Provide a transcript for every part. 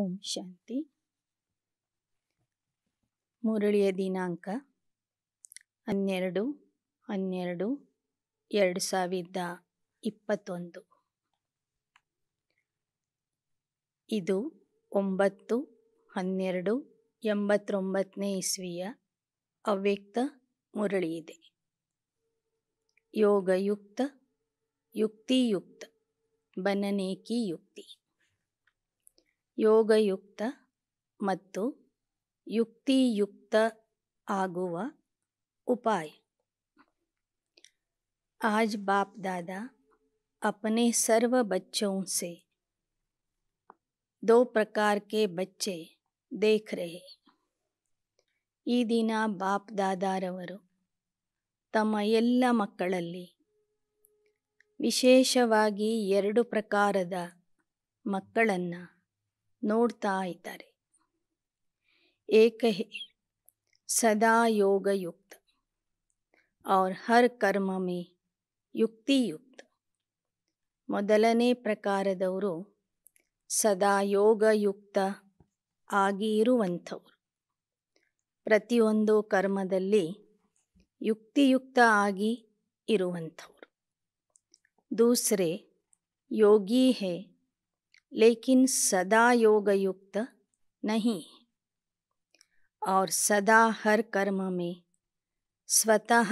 ಓಂ ಶಾಂತಿ ಮುರಳಿಯ ದಿನಾಂಕ ಹನ್ನೆರಡು ಹನ್ನೆರಡು ಎರಡು ಸಾವಿರದ ಇಪ್ಪತ್ತೊಂದು ಇದು ಒಂಬತ್ತು ಹನ್ನೆರಡು ಎಂಬತ್ತೊಂಬತ್ತನೇ ಇಸ್ವಿಯ ಅವ್ಯಕ್ತ ಮುರಳಿಯಿದೆ ಯೋಗಯುಕ್ತ ಯುಕ್ತಿಯುಕ್ತ ಬನನೇಕಿ ಯುಕ್ತಿ ಯೋಗಯುಕ್ತ ಮತ್ತು ಯುಕ್ತಿಯುಕ್ತ ಆಗುವ ಉಪಾಯ ಆಜ್ बाप ದಾದಾ ಅಪನೆ ಸರ್ವ बच्चों से दो प्रकार के बच्चे देख ಈ ದಿನ ಬಾಪ್ ದಾದಾರವರು ತಮ್ಮ ಎಲ್ಲ ಮಕ್ಕಳಲ್ಲಿ ವಿಶೇಷವಾಗಿ ಎರಡು ಪ್ರಕಾರದ ಮಕ್ಕಳನ್ನು ನೋಡ್ತಾ ಇದ್ದಾರೆ ಏಕಹೇ ಸದಾ ಯೋಗ ಯುಕ್ತ ಹರ್ ಹರ್ ಮೇ ಯುಕ್ತಿಯುಕ್ತ. ಮೊದಲನೇ ಪ್ರಕಾರದವರು ಸದಾ ಯೋಗಯುಕ್ತ ಆಗಿ ಇರುವಂಥವ್ರು ಪ್ರತಿಯೊಂದು ಕರ್ಮದಲ್ಲಿ ಯುಕ್ತಿಯುಕ್ತ ಆಗಿ ಇರುವಂಥವ್ರು ದೂಸರೆ ಯೋಗಿ ಹೇ लेकिन सदा योगयुक्त नहीं और सदा हर कर्म में ಸ್ವತಃ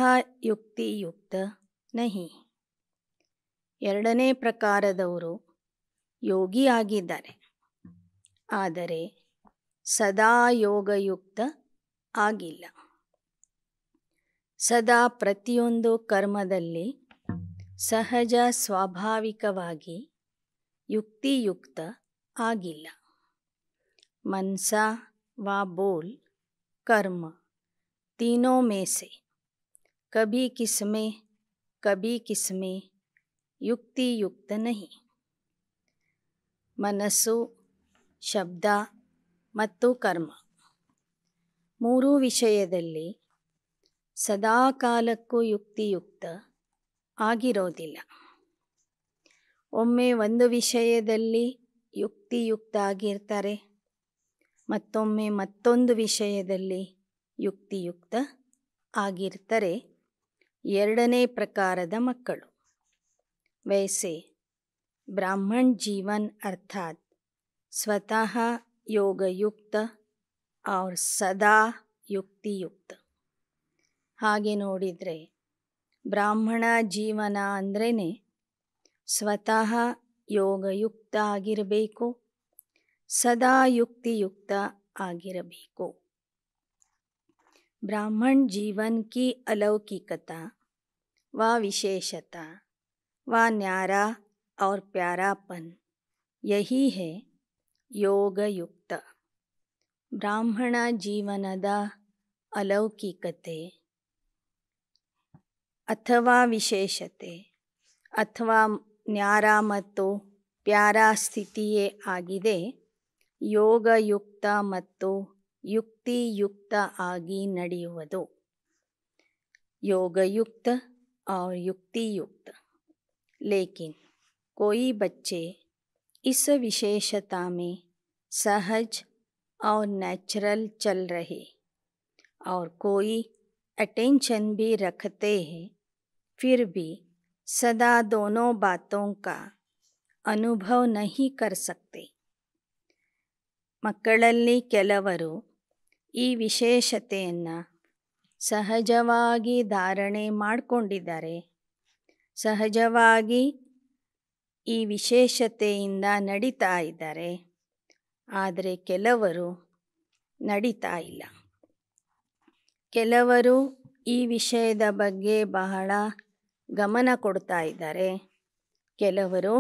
ಯುಕ್ತಿಯುಕ್ತ ನಹಿ ಎರಡನೇ ಪ್ರಕಾರದವರು ಯೋಗಿಯಾಗಿದ್ದಾರೆ ಆದರೆ ಸದಾ ಯೋಗಯುಕ್ತ ಆಗಿಲ್ಲ ಸದಾ ಪ್ರತಿಯೊಂದು ಕರ್ಮದಲ್ಲಿ ಸಹಜ ಸ್ವಾಭಾವಿಕವಾಗಿ ಯುಕ್ತಿಯುಕ್ತ ಆಗಿಲ್ಲ ಮನ್ಸಾ ವಾ ಬೋಲ್ ಕರ್ಮ ತೀನೋ ಮೇಸೆ ಕಭಿ ಕಿಸ್ಮೆ ಕಭಿ ಕಿಸ್ಮೆ ಯುಕ್ತಿಯುಕ್ತ ನಹಿ ಮನಸ್ಸು ಶಬ್ದ ಮತ್ತು ಕರ್ಮ ಮೂರು ವಿಷಯದಲ್ಲಿ ಸದಾಕಾಲಕ್ಕೂ ಯುಕ್ತಿಯುಕ್ತ ಆಗಿರೋದಿಲ್ಲ ಒಮ್ಮೆ ಒಂದು ವಿಷಯದಲ್ಲಿ ಯುಕ್ತಿಯುಕ್ತ ಆಗಿರ್ತಾರೆ ಮತ್ತೊಮ್ಮೆ ಮತ್ತೊಂದು ವಿಷಯದಲ್ಲಿ ಯುಕ್ತಿಯುಕ್ತ ಆಗಿರ್ತಾರೆ ಎರಡನೇ ಪ್ರಕಾರದ ಮಕ್ಕಳು ವಯಸ್ಸೆ ಬ್ರಾಹ್ಮಣ್ ಜೀವನ್ ಅರ್ಥಾತ್ ಸ್ವತಃ ಯೋಗಯುಕ್ತ ಅವ್ರ ಸದಾ ಯುಕ್ತಿಯುಕ್ತ ಹಾಗೆ ನೋಡಿದರೆ ಬ್ರಾಹ್ಮಣ ಜೀವನ ಅಂದ್ರೇ स्वतः योगयुक्त आगे सदा युक्त आगे ब्राह्मण जीवन की अलौकिकता व विशेषता व न्यारा और प्यारापन यही है योगयुक्त ब्राह्मण जीवन दलौकिकते अथवा विशेषते अथवा ನ್ಯಾರ ಮತ್ತು ಪ್ಯಾರಾ ಸ್ಥಿತಿಯೇ ಆಗಿದೆ ಯೋಗಯುಕ್ತ युक्त ಯುಕ್ತಿಯುಕ್ತ ಆಗಿ ನಡೆಯುವುದು योगयुक्त और युक्ति युक्त लेकिन कोई बच्चे इस विशेषता में सहज और नेचुरल चल रहे और कोई अटेंशन भी रखते हैं फिर भी ಸದಾ दोनों बातों का ಅನುಭವ ನಹಿ ಕರ್ ಮಕ್ಕಳಲ್ಲಿ ಕೆಲವರು ಈ ವಿಶೇಷತೆಯನ್ನು ಸಹಜವಾಗಿ ಧಾರಣೆ ಮಾಡಿಕೊಂಡಿದ್ದಾರೆ ಸಹಜವಾಗಿ ಈ ವಿಶೇಷತೆಯಿಂದ ನಡೀತಾ ಇದ್ದಾರೆ ಆದರೆ ಕೆಲವರು ನಡೀತಾ ಇಲ್ಲ ಕೆಲವರು ಈ ವಿಷಯದ ಬಗ್ಗೆ ಬಹಳ ಗಮನ ಕೊಡ್ತಾ ಇದ್ದಾರೆ ಕೆಲವರು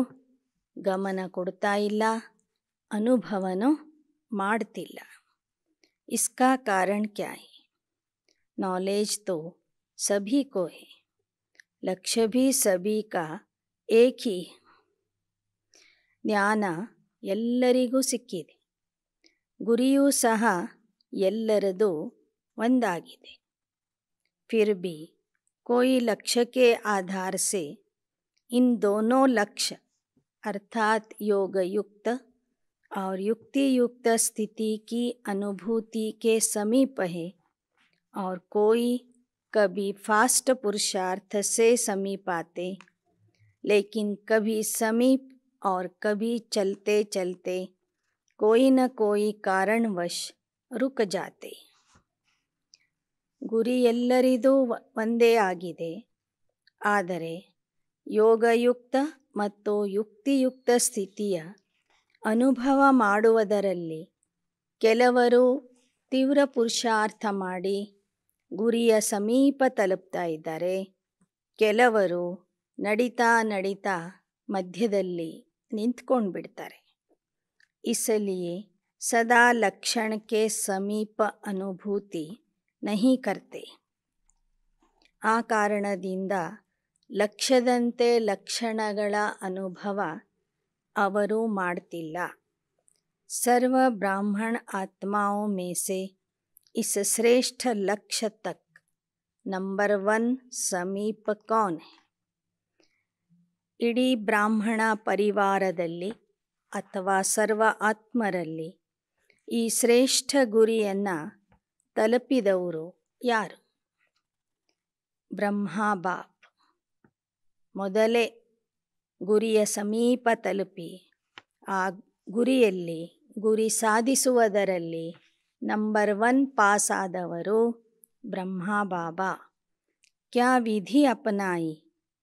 ಗಮನ ಕೊಡ್ತಾ ಇಲ್ಲ ಅನುಭವನೂ ಮಾಡ್ತಿಲ್ಲ ಇಸ್ಕಾ ಕಾರಣ क्या है नॉलेज ಸಭಿ सभी को है लक्ष्य भी सभी का ಜ್ಞಾನ ಎಲ್ಲರಿಗೂ ಸಿಕ್ಕಿದೆ ಗುರಿಯೂ ಸಹ ಎಲ್ಲರದು ಒಂದಾಗಿದೆ ಫಿರ್ಬಿ कोई लक्ष्य के आधार से इन दोनों लक्ष्य अर्थात योग युक्त और युक्ति युक्त स्थिति की अनुभूति के समीप है और कोई कभी फास्ट पुरुषार्थ से समीप आते लेकिन कभी समीप और कभी चलते चलते कोई न कोई कारणवश रुक जाते ಗುರಿ ಗುರಿಯೆಲ್ಲರಿಗೂ ಒಂದೇ ಆಗಿದೆ ಆದರೆ ಯೋಗಯುಕ್ತ ಮತ್ತು ಯುಕ್ತಿಯುಕ್ತ ಸ್ಥಿತಿಯ ಅನುಭವ ಮಾಡುವುದರಲ್ಲಿ ಕೆಲವರು ತೀವ್ರ ಪುರುಷಾರ್ಥ ಮಾಡಿ ಗುರಿಯ ಸಮೀಪ ತಲುಪ್ತಾ ಇದ್ದಾರೆ ಕೆಲವರು ನಡೀತಾ ನಡಿತಾ ಮಧ್ಯದಲ್ಲಿ ನಿಂತ್ಕೊಂಡು ಬಿಡ್ತಾರೆ ಇಸಲಿಯೇ ಸದಾ ಲಕ್ಷಣಕ್ಕೆ ಸಮೀಪ ಅನುಭೂತಿ ನಹಿ ಕರ್ತೆ ಆ ಕಾರಣದಿಂದ ಲಕ್ಷದಂತೆ ಲಕ್ಷಣಗಳ ಅನುಭವ ಅವರು ಮಾಡ್ತಿಲ್ಲ ಸರ್ವ ಬ್ರಾಹ್ಮಣ ಆತ್ಮಾವು ಮೇಸೆ ಇಸ್ ಶ್ರೇಷ್ಠ ಲಕ್ಷ ತಕ್ ನಂಬರ್ ಒನ್ ಸಮೀಪ ಕಾನ್ ಇಡೀ ಬ್ರಾಹ್ಮಣ ಪರಿವಾರದಲ್ಲಿ ಅಥವಾ ಸರ್ವ ಆತ್ಮರಲ್ಲಿ ಈ ಶ್ರೇಷ್ಠ ಗುರಿಯನ್ನು ತಲುಪಿದವರು ಯಾರು ಬ್ರಹ್ಮಬಾಪ್ ಮೊದಲೇ ಗುರಿಯ ಸಮೀಪ ತಲುಪಿ ಆ ಗುರಿಯಲ್ಲಿ ಗುರಿ ಸಾಧಿಸುವುದರಲ್ಲಿ ನಂಬರ್ ಒನ್ ಪಾಸ್ ಆದವರು ब्रह्मा बाबा क्या विधि अपनाई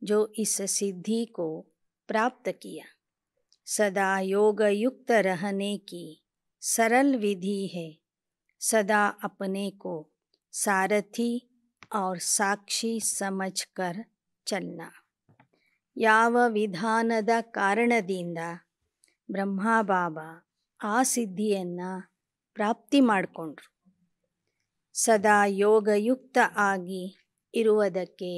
जो इस सिद्धि को प्राप्त किया सदा योग युक्त रहने की सरल विधि है सदा अपने को सारथी और ಸಾಕ್ಷಿ ಸಮಜ್ಕರ್ ಕರ್ ಯಾವ ವಿಧಾನದ ಕಾರಣದಿಂದ ಬ್ರಹ್ಮಬಾಬಾ ಆ ಸಿದ್ಧಿಯನ್ನು ಪ್ರಾಪ್ತಿ ಮಾಡಿಕೊಂಡ್ರು ಸದಾ ಯೋಗಯುಕ್ತ ಆಗಿ ಇರುವುದಕ್ಕೆ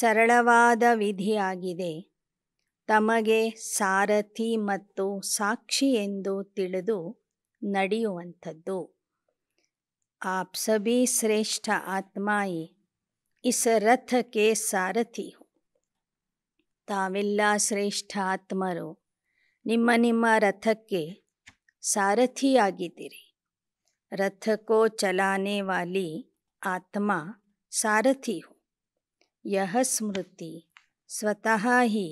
ಸರಳವಾದ ವಿಧಿಯಾಗಿದೆ ತಮಗೆ ಸಾರಥಿ ಮತ್ತು ಸಾಕ್ಷಿ ಎಂದು ತಿಳಿದು ನಡೆಯುವಂಥದ್ದು आप सभी श्रेष्ठ आत्माएं इस रथ के सारथी हो ताविल्ला श्रेष्ठ आत्मरो निम्म निम्म रथ के सारथी आगिदी रथ को चलाने वाली आत्मा सारथी हो यह स्मृति स्वतः ही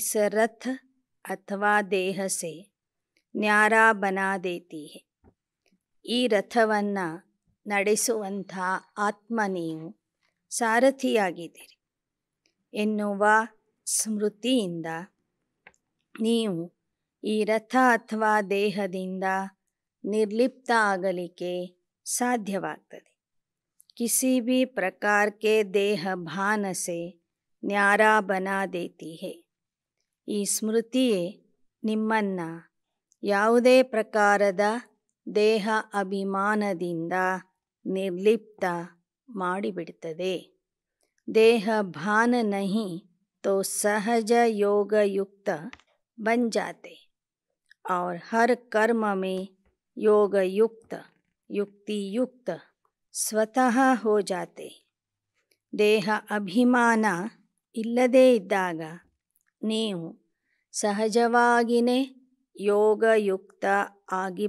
इस रथ अथवा देह से न्यारा बना देती है ई रथवन्ना ನಡೆಸುವಂಥ ಆತ್ಮ ನೀವು ಸಾರಥಿಯಾಗಿದ್ದೀರಿ ಎನ್ನುವ ಸ್ಮೃತಿಯಿಂದ ನೀವು ಈ ರಥ ಅಥವಾ ದೇಹದಿಂದ ನಿರ್ಲಿಪ್ತ ಆಗಲಿಕ್ಕೆ ಸಾಧ್ಯವಾಗ್ತದೆ ಕಿಸಿ ಬಿ ಪ್ರಕಾರಕ್ಕೆ ದೇಹ ಭಾನಸೆ ನ್ಯಾರ ಬನಾ ದೇತಿ ಹೇ ಈ ಸ್ಮೃತಿಯೇ ನಿಮ್ಮನ್ನು ಯಾವುದೇ ಪ್ರಕಾರದ ದೇಹ ಅಭಿಮಾನದಿಂದ निर्लिप्त माड़ीबिड़े देह भान नहीं तो सहज योग युक्त बन जाते और हर कर्म में योग युक्त युक्ति युक्त स्वतः हो जाते देह अभिमान इल्लदे नहीं सहजवागिने योग युक्त आगे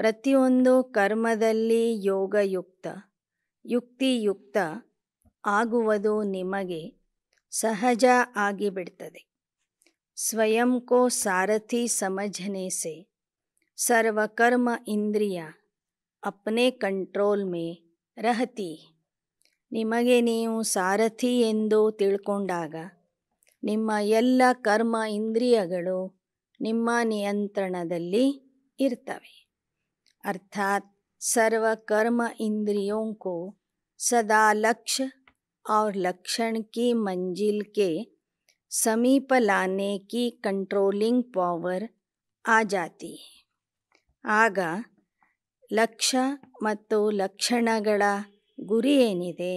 ಪ್ರತಿಯೊಂದು ಕರ್ಮದಲ್ಲಿ ಯೋಗಯುಕ್ತ ಯುಕ್ತಿಯುಕ್ತ ಆಗುವುದು ನಿಮಗೆ ಸಹಜ ಆಗಿಬಿಡ್ತದೆ ಕೋ ಸಾರಥಿ ಸಮಜನೆ ಸೆ ಸರ್ವಕರ್ಮ ಇಂದ್ರಿಯ ಅಪ್ನೆ ಕಂಟ್ರೋಲ್ ಮೇ ರಹತಿ ನಿಮಗೆ ನೀವು ಸಾರಥಿ ಎಂದು ತಿಳ್ಕೊಂಡಾಗ ನಿಮ್ಮ ಎಲ್ಲ ಕರ್ಮ ಇಂದ್ರಿಯಗಳು ನಿಮ್ಮ ನಿಯಂತ್ರಣದಲ್ಲಿ ಇರ್ತವೆ अर्थात सर्वकर्म इंद्रियों को सदा लक्ष्य और लक्षण की मंजिल के समीप लाने की कंट्रोलिंग पावर आ जाती है ಆಗ ಲಕ್ಷ್ಯ ಮತ್ತು ಲಕ್ಷಣಗಳ ಗುರಿ ಏನಿದೆ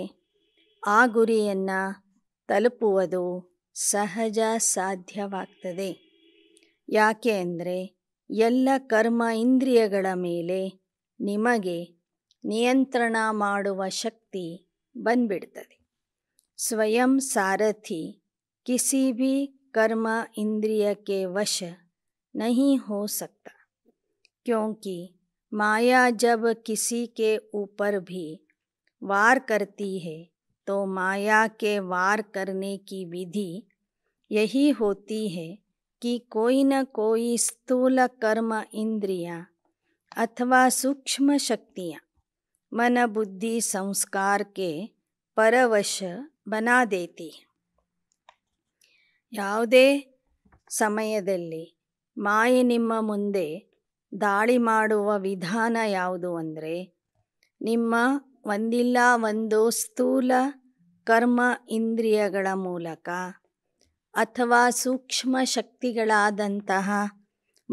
ಆ ಗುರಿಯನ್ನು ತಲುಪುವುದು ಸಹಜ ಸಾಧ್ಯವಾಗ್ತದೆ ಯಾಕೆ ಅಂದರೆ ಎಲ್ಲ ಕರ್ಮ ಇಂದ್ರಿಯಗಳ ಮೇಲೆ ನಿಮಗೆ ನಿಯಂತ್ರಣ ಮಾಡುವ ಶಕ್ತಿ ಬಂದ್ಬಿಡ್ತದೆ ಸ್ವಯಂ ಸಾರಥಿ ಕಿಸಿ ಭಿ कर्म इंद्रिय के वश नहीं हो सकता क्योंकि माया जब किसी के ऊपर भी वार करती है तो माया के वार करने की विधि यही होती है ಕಿ ಕೋಯಿ કોઈ સ્થૂલ કર્મ ઇન્દ્રિયા અથવા સૂક્ષ્મ શક્તિयाँ मन बुद्धि ಸಂಸ್ಕಾರಕ್ಕೆ ಪರವಶ परवश ಯಾವುದೇ ಸಮಯದಲ್ಲಿ ಮಾಯೆ ನಿಮ್ಮ ಮುಂದೆ ದಾಳಿ ಮಾಡುವ ವಿಧಾನ ಯಾವುದು ಅಂದರೆ ನಿಮ್ಮ ಒಂದಿಲ್ಲ ಒಂದು ಸ್ಥೂಲ ಕರ್ಮ ಇಂದ್ರಿಯಗಳ ಮೂಲಕ ಅಥವಾ ಸೂಕ್ಷ್ಮ ಶಕ್ತಿಗಳಾದಂತಹ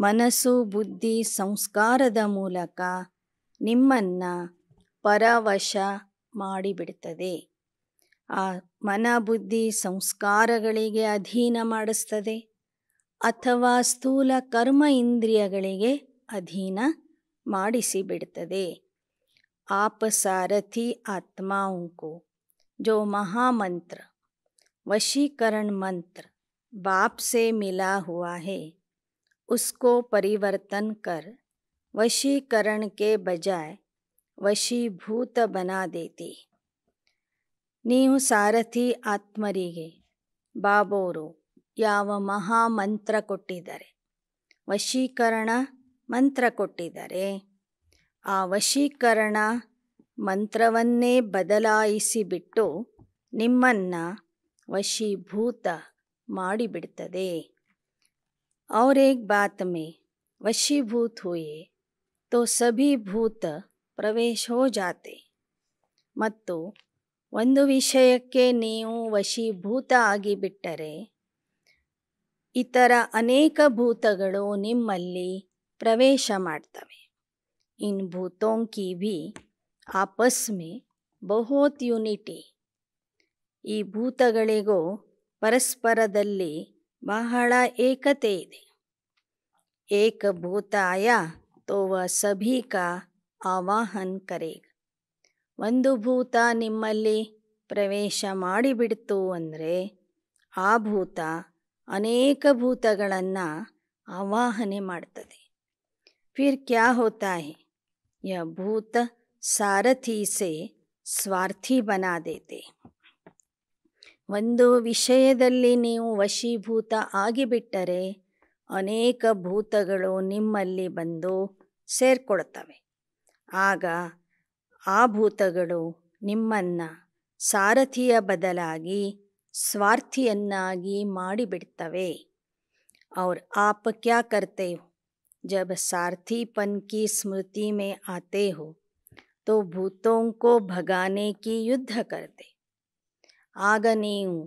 ಮನಸ್ಸು ಬುದ್ಧಿ ಸಂಸ್ಕಾರದ ಮೂಲಕ ನಿಮ್ಮನ್ನು ಪರವಶ ಮಾಡಿಬಿಡ್ತದೆ ಆ ಮನ ಬುದ್ಧಿ ಸಂಸ್ಕಾರಗಳಿಗೆ ಅಧೀನ ಮಾಡಿಸ್ತದೆ ಅಥವಾ ಸ್ಥೂಲ ಕರ್ಮ ಇಂದ್ರಿಯಗಳಿಗೆ ಅಧೀನ ಮಾಡಿಸಿಬಿಡ್ತದೆ ಆಪಸಾರಥಿ ಆತ್ಮಾಂಕು ಜೋ ಮಹಾಮಂತ್ರ ವಶೀಕರಣ ವಶೀಕರಣ ಮಂತ್ರ बाप से मिला हुआ है उसको परिवर्तन कर वशीकरण के बजाय वशीभूत बना देती नीव सारथी आत्मरिगे बाबोरो याव महामंत्र कोट्टिदरे वशीकरण मंत्र कोट्टिदरे आ वशीकरण मंत्रवे बदलायिसि बिट्टु वशीभूत ಮಾಡಿಬಿಡ್ತದೆ और ಬಾತ್ ಮೇ ವಶೀಭೂತ್ ಹೋಯೆ हुए तो सभी ಜಾತೆ ಮತ್ತು ಒಂದು ವಿಷಯಕ್ಕೆ ನೀವು ವಶೀಭೂತ ಆಗಿಬಿಟ್ಟರೆ ಇತರ ಅನೇಕ ಭೂತಗಳು ನಿಮ್ಮಲ್ಲಿ ಪ್ರವೇಶ ಮಾಡ್ತವೆ ಇನ್ ಭೂತೋಂಕಿ ಕಿ ಭಿ ಆಪಸ್ ಮೇ ಬಹುತ್ ಯುನಿಟಿ ಈ ಭೂತಗಳಿಗೂ ಪರಸ್ಪರದಲ್ಲಿ ಬಹಳ ಏಕತೆ ಇದೆ ಏಕಭೂತಾಯ ತೋವ ಸಭೀಕ ಆವಾಹನ್ ಕರೆಗ ಒಂದು ಭೂತ ನಿಮ್ಮಲ್ಲಿ ಪ್ರವೇಶ ಮಾಡಿಬಿಡ್ತು ಅಂದರೆ ಆ ಭೂತ ಅನೇಕ ಭೂತಗಳನ್ನು ಆವಾಹನೆ ಮಾಡ್ತದೆ ಫಿರ್ ಕ್ಯಾ ಹೋತಾ ಹೇ ಯ ಭೂತ ಸಾರಥಿ ಸೆ ಸ್ವಾರ್ಥಿ ಬನಾ ಒಂದು ವಿಷಯದಲ್ಲಿ ನೀವು ವಶೀಭೂತ ಆಗಿಬಿಟ್ಟರೆ ಅನೇಕ ಭೂತಗಳು ನಿಮ್ಮಲ್ಲಿ ಬಂದು ಸೇರ್ಕೊಳ್ತವೆ ಆಗ ಆ ಭೂತಗಳು ನಿಮ್ಮನ್ನು ಸಾರಥಿಯ ಬದಲಾಗಿ ಸ್ವಾರ್ಥಿಯನ್ನಾಗಿ ಮಾಡಿಬಿಡ್ತವೆ ಅವ್ರ ಆಪ ಕ್ಯಾ ಕರ್ತೆ ಹೋ ಜಬ್ ಸಾರ್ಥಿಪನ್ ಕಿ ಸ್ಮೃತಿ ಮೇ ಆತೆ ಹೋ ತೋ ಭೂತೋಂಕೋ ಭಗಾನೆ ಕಿ ಯುದ್ಧ ಆಗ ನೀವು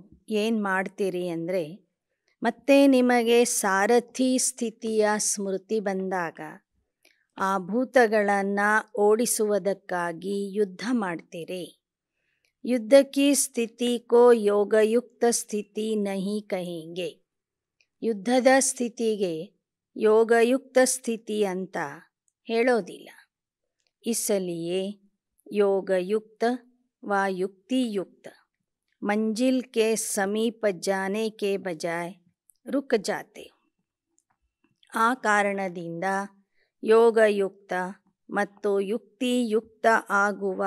ಏನು ಮಾಡ್ತೀರಿ ಅಂದರೆ ಮತ್ತೆ ನಿಮಗೆ ಸಾರಥಿ ಸ್ಥಿತಿಯ ಸ್ಮೃತಿ ಬಂದಾಗ ಆ ಭೂತಗಳನ್ನು ಓಡಿಸುವುದಕ್ಕಾಗಿ ಯುದ್ಧ ಮಾಡ್ತೀರಿ ಯುದ್ಧಕ್ಕೆ ಸ್ಥಿತಿ ಕೋ ಯೋಗಯುಕ್ತ ಸ್ಥಿತಿ ನಹಿ ಕಹಿಂಗೆ ಯುದ್ಧದ ಸ್ಥಿತಿಗೆ ಯೋಗಯುಕ್ತ ಸ್ಥಿತಿ ಅಂತ ಹೇಳೋದಿಲ್ಲ ಇಸಲಿಯೇ ಯೋಗಯುಕ್ತ ವಾ ಯುಕ್ತಿಯುಕ್ತ मंजिल के समीप जाने के बजाय ರುಕ್ ಜಾತೆ ಆ ಕಾರಣದಿಂದ ಯೋಗಯುಕ್ತ ಮತ್ತು ಯುಕ್ತಿಯುಕ್ತ ಆಗುವ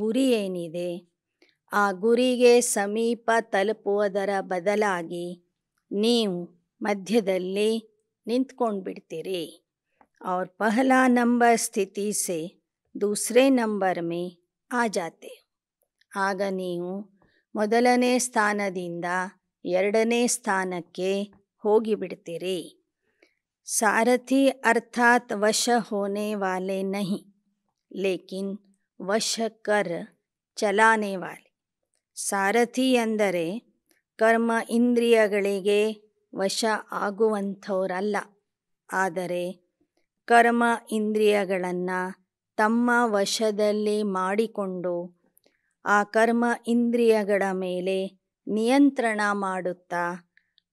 ಗುರಿ ಏನಿದೆ ಆ ಗುರಿಗೆ ಸಮೀಪ ತಲುಪುವುದರ ಬದಲಾಗಿ ನೀವು ಮಧ್ಯದಲ್ಲಿ ನಿಂತ್ಕೊಂಡ್ಬಿಡ್ತೀರಿ ಬಿಡ್ತೀರಿ ಅವ್ರ नंबर ಸ್ಥಿತಿ ಸೆ ದೂಸರೆ ನಂಬರ್ ಮೇ ಆ ಜಾತೆ ಆಗ ನೀವು ಮೊದಲನೇ ಸ್ಥಾನದಿಂದ ಎರಡನೇ ಸ್ಥಾನಕ್ಕೆ ಹೋಗಿಬಿಡ್ತೀರಿ ಸಾರಥಿ ಅರ್ಥಾತ್ ವಶ ಹೋನೆ ವಾಲೆ ನಹಿ ಲೇಕಿನ್ ವಶ ಕರ್ ಚಲಾನೆ ವಾಲೆ ಸಾರಥಿ ಅಂದರೆ ಕರ್ಮ ಇಂದ್ರಿಯಗಳಿಗೆ ವಶ ಆಗುವಂಥವರಲ್ಲ ಆದರೆ ಕರ್ಮ ಇಂದ್ರಿಯಗಳನ್ನು ತಮ್ಮ ವಶದಲ್ಲಿ ಮಾಡಿಕೊಂಡು ಆ ಕರ್ಮ ಇಂದ್ರಿಯಗಳ ಮೇಲೆ ನಿಯಂತ್ರಣ ಮಾಡುತ್ತಾ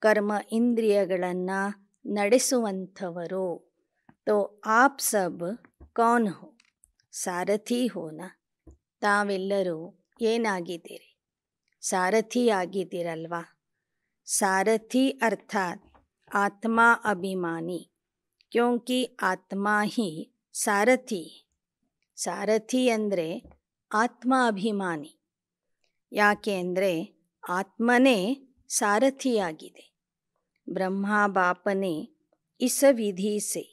ಕರ್ಮ ಇಂದ್ರಿಯಗಳನ್ನು ನಡೆಸುವಂಥವರು ತೋ ಆಪ್ ಸಬ್ ಕೌನ್ ಹೋ ಸಾರಥಿ ಹೋನ ತಾವೆಲ್ಲರೂ ಏನಾಗಿದ್ದೀರಿ ಸಾರಥಿಯಾಗಿದ್ದೀರಲ್ವಾ ಸಾರಥಿ ಅರ್ಥಾತ್ ಆತ್ಮ ಅಭಿಮಾನಿ ಕ್ಯೋಂಕಿ ಆತ್ಮ ಹಿ ಸಾರಥಿ ಸಾರಥಿ ಅಂದರೆ ಆತ್ಮಾಭಿಮಾನಿ ಯಾಕೆ ಅಂದರೆ ಆತ್ಮನೇ ಸಾರಥಿಯಾಗಿದೆ ಬ್ರಹ್ಮ ಬಾಪನೇ ಇಸ ವಿಧಿ ಸೆ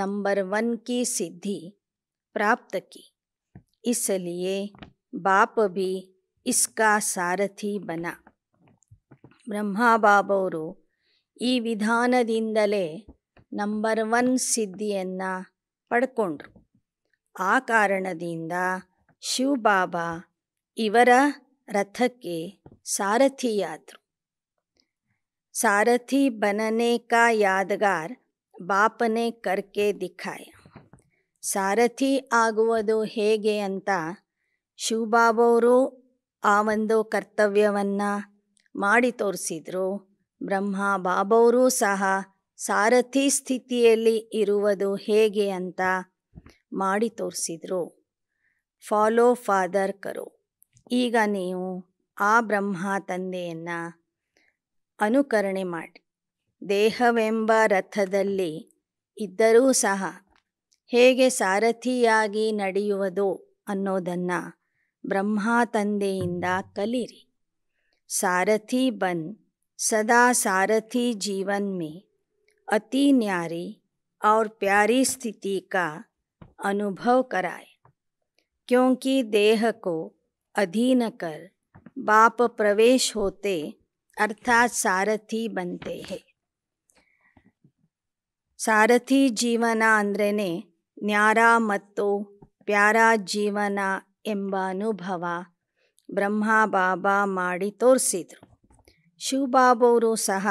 ನಂಬರ್ ಒನ್ ಕಿ ಸಿದ್ಧಿ ಪ್ರಾಪ್ತಕಿ ಕಿ ಇಸಲಿಯೇ ಬಾಪ ಬಿ ಇಸ್ಕಾ ಸಾರಥಿ ಬನ ಬಾಬವರು ಈ ವಿಧಾನದಿಂದಲೇ ನಂಬರ್ ಒನ್ ಸಿದ್ಧಿಯನ್ನು ಪಡ್ಕೊಂಡ್ರು ಆ ಕಾರಣದಿಂದ ಶಿವಬಾಬಾ ಇವರ ರಥಕ್ಕೆ ಸಾರಥಿಯಾದರು ಸಾರಥಿ ಬನನೆ ಕಾ ಯಾದಗಾರ್ ಬಾಪನೆ ಕರ್ಕೆ ದಿಖಾಯ ಸಾರಥಿ ಆಗುವುದು ಹೇಗೆ ಅಂತ ಶಿವಬಾಬವರು ಆ ಒಂದು ಕರ್ತವ್ಯವನ್ನು ಮಾಡಿ ತೋರಿಸಿದ್ರು ಬ್ರಹ್ಮ ಬಾಬವರು ಸಹ ಸಾರಥಿ ಸ್ಥಿತಿಯಲ್ಲಿ ಇರುವುದು ಹೇಗೆ ಅಂತ ಮಾಡಿ ತೋರಿಸಿದ್ರು ಫಾಲೋ ಫಾದರ್ ಕರು ಈಗ ನೀವು ಆ ಬ್ರಹ್ಮ ತಂದೆಯನ್ನು ಅನುಕರಣೆ ಮಾಡಿ ದೇಹವೆಂಬ ರಥದಲ್ಲಿ ಇದ್ದರೂ ಸಹ ಹೇಗೆ ಸಾರಥಿಯಾಗಿ ನಡೆಯುವುದೋ ಅನ್ನೋದನ್ನು ಬ್ರಹ್ಮ ತಂದೆಯಿಂದ ಕಲಿರಿ ಸಾರಥಿ ಬನ್ ಸದಾ ಸಾರಥಿ ಜೀವನ್ ಮೇ ಅತಿ ನ್ಯಾರಿ ಔರ್ ಪ್ಯಾರಿ ಸ್ಥಿತಿ ಕಾ ಅನುಭವ क्योंकि देह को अधीन कर बाप प्रवेश होते अर्थात सारथी बनते हैं ಸಾರಥಿ ಜೀವನ ಅಂದ್ರೇ ನ್ಯಾರಾ ಮತ್ತು ಪ್ಯಾರ ಜೀವನ ಎಂಬ ಅನುಭವ ಬ್ರಹ್ಮ ಬಾಬಾ ಮಾಡಿ ತೋರಿಸಿದರು ಶಿವಬಾಬವರು ಸಹ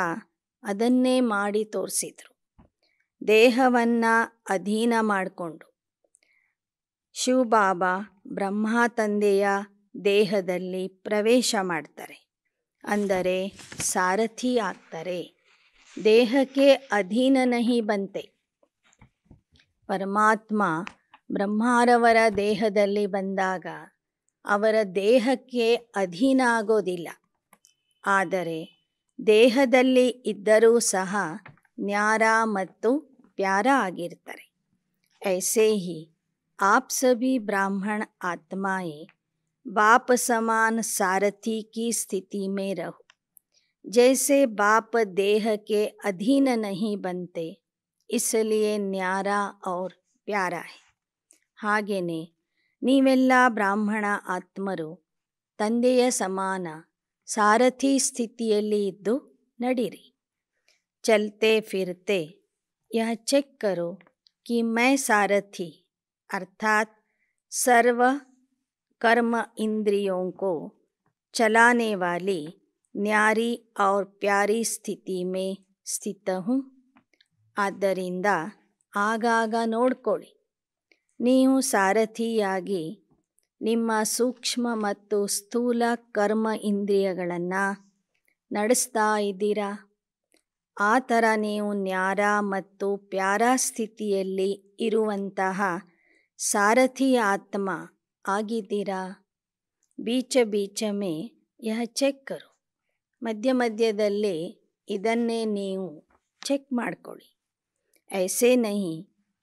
ಅದನ್ನೇ ಮಾಡಿ ತೋರಿಸಿದರು ದೇಹವನ್ನು ಅಧೀನ ಮಾಡಿಕೊಂಡು ಶಿವಬಾಬಾ ಬ್ರಹ್ಮ ತಂದೆಯ ದೇಹದಲ್ಲಿ ಪ್ರವೇಶ ಮಾಡ್ತಾರೆ ಅಂದರೆ ಸಾರಥಿ ಆಗ್ತಾರೆ ದೇಹಕ್ಕೆ ಅಧೀನನಹಿ ಬಂತೆ ಪರಮಾತ್ಮ ಬ್ರಹ್ಮಾರವರ ದೇಹದಲ್ಲಿ ಬಂದಾಗ ಅವರ ದೇಹಕ್ಕೆ ಅಧೀನ ಆಗೋದಿಲ್ಲ ಆದರೆ ದೇಹದಲ್ಲಿ ಇದ್ದರೂ ಸಹ ನ್ಯಾರ ಮತ್ತು ಪ್ಯಾರ ಆಗಿರ್ತಾರೆ ಐಸೇಹಿ आप सभी ब्राह्मण आत्माएं बाप समान सारथी की स्थिति में रहो जैसे बाप देह के अधीन नहीं बनते इसलिए न्यारा और प्यारा है ने नीवेल्ला ब्राह्मण आत्मरु तंदेय समान सारथी ಸ್ಥಿತಿಯಲ್ಲಿ ಇದ್ದು ನಡಿರಿ ಚಲ್ತೆ ಫಿರ್ತೆ ಯಹ ಚೆಕ್ ಕರೋ ಕಿ ಮೈ ಸಾರಥಿ अर्थात सर्व कर्म इंद्रियों को चलाने वाली न्यारी और प्यारी ಸ್ಥಿತಿ ಮೇ स्थित हूँ ಆದ್ದರಿಂದ ಆಗಾಗ ನೋಡ್ಕೊಳ್ಳಿ ನೀವು ಸಾರಥಿಯಾಗಿ ನಿಮ್ಮ ಸೂಕ್ಷ್ಮ ಮತ್ತು ಸ್ಥೂಲ ಕರ್ಮ ಇಂದ್ರಿಯಗಳನ್ನು ನಡೆಸ್ತಾ ಇದ್ದೀರಾ ಆ ಥರ ನೀವು ನ್ಯಾರ ಮತ್ತು ಪ್ಯಾರಾ ಸ್ಥಿತಿಯಲ್ಲಿ ಇರುವಂತಹ ಸಾರಥಿಯ ಆತ್ಮ ಆಗಿದ್ದೀರಾ ಬೀಚ ಬೀಚ ಮೇ ಯಹ ಚೆಕ್ ಕರು ಮಧ್ಯ ಮಧ್ಯದಲ್ಲಿ ಇದನ್ನೇ ನೀವು ಚೆಕ್ ಮಾಡ್ಕೊಳ್ಳಿ ಐಸೆ ನಹಿ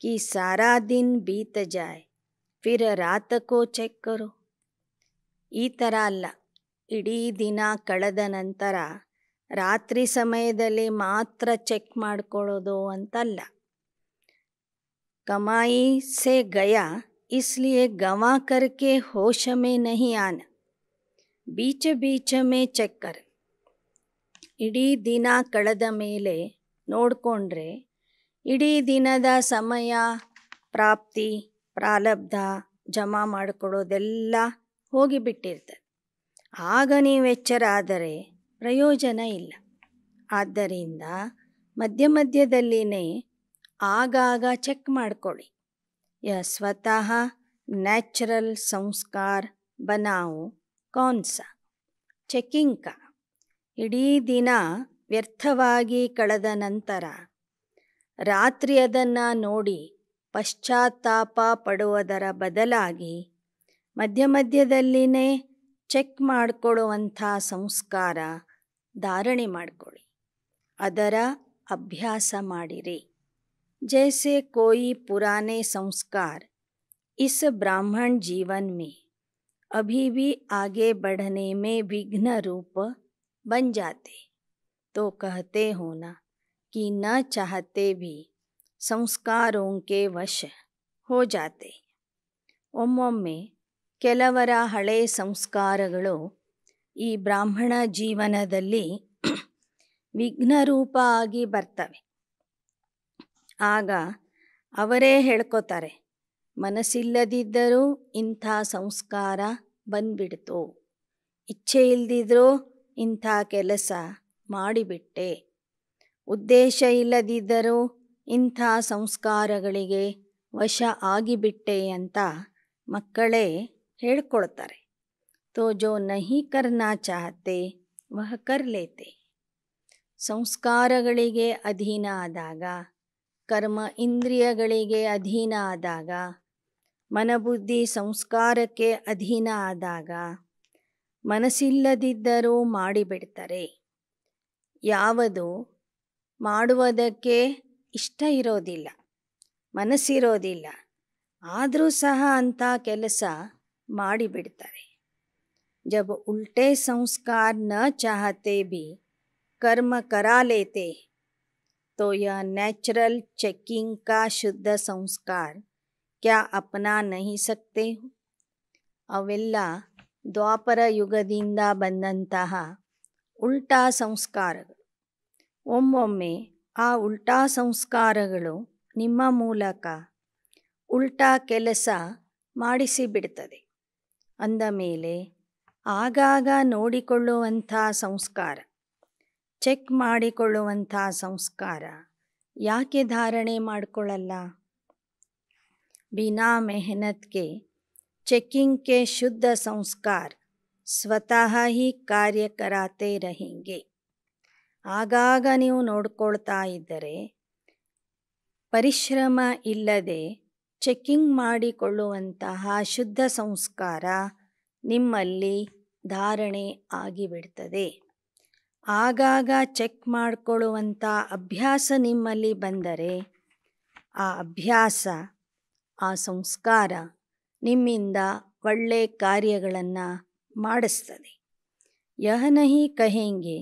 ಕಿ ಸಾರಾ ದಿನ್ ಬೀತ ಜಾಯ್ ಫಿರ ರಾತಕೋ ಚೆಕ್ ಕರು ಈ ಥರ ಅಲ್ಲ ಇಡೀ ದಿನ ಕಳೆದ ನಂತರ ರಾತ್ರಿ ಸಮಯದಲ್ಲಿ ಮಾತ್ರ ಚೆಕ್ ಮಾಡ್ಕೊಳ್ಳೋದು ಅಂತಲ್ಲ कमाई से गया इसलिए गंवा करके होश में नहीं आना बीच बीच में ಚಕ್ಕರ್ ಇಡೀ ದಿನ ಕಳೆದ ಮೇಲೆ ನೋಡಿಕೊಂಡ್ರೆ ಇಡೀ ದಿನದ ಸಮಯ ಪ್ರಾಪ್ತಿ ಪ್ರಾಲಬ್ಧ ಜಮಾ ಮಾಡಿಕೊಡೋದೆಲ್ಲ ಹೋಗಿಬಿಟ್ಟಿರ್ತದೆ ಆಗ ನೀವು ಎಚ್ಚರಾದರೆ ಪ್ರಯೋಜನ ಇಲ್ಲ ಆದ್ದರಿಂದ ಮಧ್ಯ ಮಧ್ಯದಲ್ಲಿನೇ ಆಗಾಗ ಚೆಕ್ ಮಾಡ್ಕೊಳ್ಳಿ ಯ ಸ್ವತಃ ನ್ಯಾಚುರಲ್ ಸಂಸ್ಕಾರ ಬನಾವು ಕಾನ್ಸ ಚೆಕ್ಕಿಂಕ ಇಡೀ ದಿನ ವ್ಯರ್ಥವಾಗಿ ಕಳೆದ ನಂತರ ರಾತ್ರಿ ಅದನ್ನು ನೋಡಿ ಪಶ್ಚಾತ್ತಾಪ ಪಡುವುದರ ಬದಲಾಗಿ ಮಧ್ಯ ಮಧ್ಯದಲ್ಲಿನೇ ಚೆಕ್ ಮಾಡಿಕೊಳ್ಳುವಂಥ ಸಂಸ್ಕಾರ ಧಾರಣೆ ಮಾಡಿಕೊಳ್ಳಿ ಅದರ ಅಭ್ಯಾಸ ಮಾಡಿರಿ जैसे कोई पुराने संस्कार इस ब्राह्मण जीवन में अभी भी आगे बढ़ने में विघ्न रूप बन जाते तो कहते हो न कि न चाहते भी संस्कारों के वश हो जाते ओमे केलवर हले संस्कार ब्राह्मण जीवन विघ्न रूप आगे बर्तवे ಆಗ ಅವರೇ ಹೇಳ್ಕೋತಾರೆ ಮನಸ್ಸಿಲ್ಲದಿದ್ದರೂ ಇಂಥ ಸಂಸ್ಕಾರ ಬಂದ್ಬಿಡ್ತು ಇಚ್ಛೆ ಇಲ್ಲದಿದ್ದರೂ ಇಂಥ ಕೆಲಸ ಮಾಡಿಬಿಟ್ಟೆ ಉದ್ದೇಶ ಇಲ್ಲದಿದ್ದರೂ ಇಂಥ ಸಂಸ್ಕಾರಗಳಿಗೆ ವಶ ಆಗಿಬಿಟ್ಟೆ ಅಂತ ಮಕ್ಕಳೇ ಹೇಳ್ಕೊಳ್ತಾರೆ ತೋ ಜೋ ನಹಿ ಕರ್ನಾ ಚಾಹತೆ ವಹ ಕರ್ಲೇತೆ ಸಂಸ್ಕಾರಗಳಿಗೆ ಅಧೀನ ಆದಾಗ ಕರ್ಮ ಇಂದ್ರಿಯಗಳಿಗೆ ಅಧೀನ ಆದಾಗ ಮನಬುದ್ಧಿ ಸಂಸ್ಕಾರಕ್ಕೆ ಅಧೀನ ಆದಾಗ ಮನಸ್ಸಿಲ್ಲದಿದ್ದರೂ ಮಾಡಿಬಿಡ್ತಾರೆ ಯಾವುದು ಮಾಡುವುದಕ್ಕೆ ಇಷ್ಟ ಇರೋದಿಲ್ಲ ಮನಸ್ಸಿರೋದಿಲ್ಲ ಆದರೂ ಸಹ ಅಂಥ ಕೆಲಸ ಮಾಡಿಬಿಡ್ತಾರೆ ಜಬ ಉಲ್ಟೆ ಸಂಸ್ಕಾರ ನ ಚಾಹತೆ ಬಿ ಕರ್ಮ ಕರಾಲೇತೆ तो यह नेचुरल चेकिंग का शुद्ध संस्कार क्या अपना नहीं सकते ಅವೆಲ್ಲ ದ್ವಾಪರ ಯುಗದಿಂದ ಬಂದಂತಹ ಉಲ್ಟಾ ಸಂಸ್ಕಾರಗಳು ಒಮ್ಮೊಮ್ಮೆ ಆ ಉಲ್ಟಾ ಸಂಸ್ಕಾರಗಳು ನಿಮ್ಮ ಮೂಲಕ ಉಲ್ಟಾ ಕೆಲಸ ಮಾಡಿಸಿಬಿಡ್ತದೆ ಅಂದ ಮೇಲೆ ಆಗಾಗ ನೋಡಿಕೊಳ್ಳುವಂಥ ಸಂಸ್ಕಾರ ಚೆಕ್ ಮಾಡಿಕೊಳ್ಳುವಂಥ ಸಂಸ್ಕಾರ ಯಾಕೆ ಧಾರಣೆ ಮಾಡಿಕೊಳ್ಳಲ್ಲ ಬಿನಾ ಮೆಹನತ್ಗೆ ಕೆ ಶುದ್ಧ ಸಂಸ್ಕಾರ ಸ್ವತಃ ಹಿ ಕಾರ್ಯಕರಾತೆ ರಹಿಂಗೆ ಆಗಾಗ ನೀವು ನೋಡ್ಕೊಳ್ತಾ ಇದ್ದರೆ ಪರಿಶ್ರಮ ಇಲ್ಲದೆ ಚೆಕ್ಕಿಂಗ್ ಮಾಡಿಕೊಳ್ಳುವಂತಹ ಶುದ್ಧ ಸಂಸ್ಕಾರ ನಿಮ್ಮಲ್ಲಿ ಧಾರಣೆ ಆಗಿಬಿಡ್ತದೆ ಆಗಾಗ ಚೆಕ್ ಮಾಡಿಕೊಳ್ಳುವಂಥ ಅಭ್ಯಾಸ ನಿಮ್ಮಲ್ಲಿ ಬಂದರೆ ಆ ಅಭ್ಯಾಸ ಆ ಸಂಸ್ಕಾರ ನಿಮ್ಮಿಂದ ಒಳ್ಳೆ ಕಾರ್ಯಗಳನ್ನು ಮಾಡಿಸ್ತದೆ ಯಹನಹಿ ಕಹೆಂಗೆ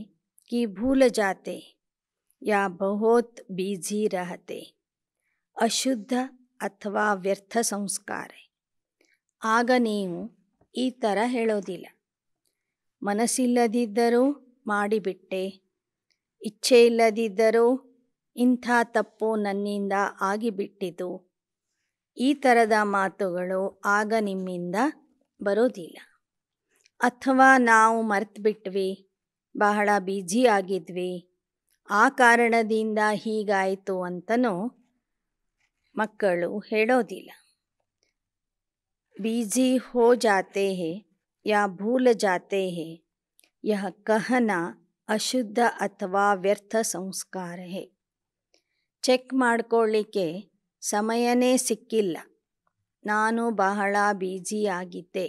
ಕಿ ಭೂಲ ಜಾತೆ ಯಾ ಬಹೋತ್ ಬೀಜಿ ರಹತೆ ಅಶುದ್ಧ ಅಥವಾ ವ್ಯರ್ಥ ಸಂಸ್ಕಾರ ಆಗ ನೀವು ಈ ಥರ ಹೇಳೋದಿಲ್ಲ ಮನಸ್ಸಿಲ್ಲದಿದ್ದರೂ ಮಾಡಿಬಿಟ್ಟೆ ಇಚ್ಛೆ ಇಲ್ಲದಿದ್ದರೂ ಇಂಥ ತಪ್ಪು ನನ್ನಿಂದ ಆಗಿಬಿಟ್ಟಿತು ಈ ಥರದ ಮಾತುಗಳು ಆಗ ನಿಮ್ಮಿಂದ ಬರೋದಿಲ್ಲ ಅಥವಾ ನಾವು ಮರ್ತುಬಿಟ್ವಿ ಬಹಳ ಬ್ಯುಸಿ ಆಗಿದ್ವಿ ಆ ಕಾರಣದಿಂದ ಹೀಗಾಯಿತು ಅಂತನೂ ಮಕ್ಕಳು ಹೇಳೋದಿಲ್ಲ ಬೀಜಿ ಹೋ ಜಾತೆ ಹೇ ಯಾ ಭೂಲ ಜಾತೆ ಹೇ यह कहना ಅಶುದ್ಧ ಅಥವಾ ವ್ಯರ್ಥ ಸಂಸ್ಕಾರ ಚೆಕ್ ಮಾಡಿಕೊಳ್ಳಿಕ್ಕೆ ಸಮಯನೇ ಸಿಕ್ಕಿಲ್ಲ ನಾನು ಬಹಳ ಬ್ಯುಸಿಯಾಗಿದ್ದೆ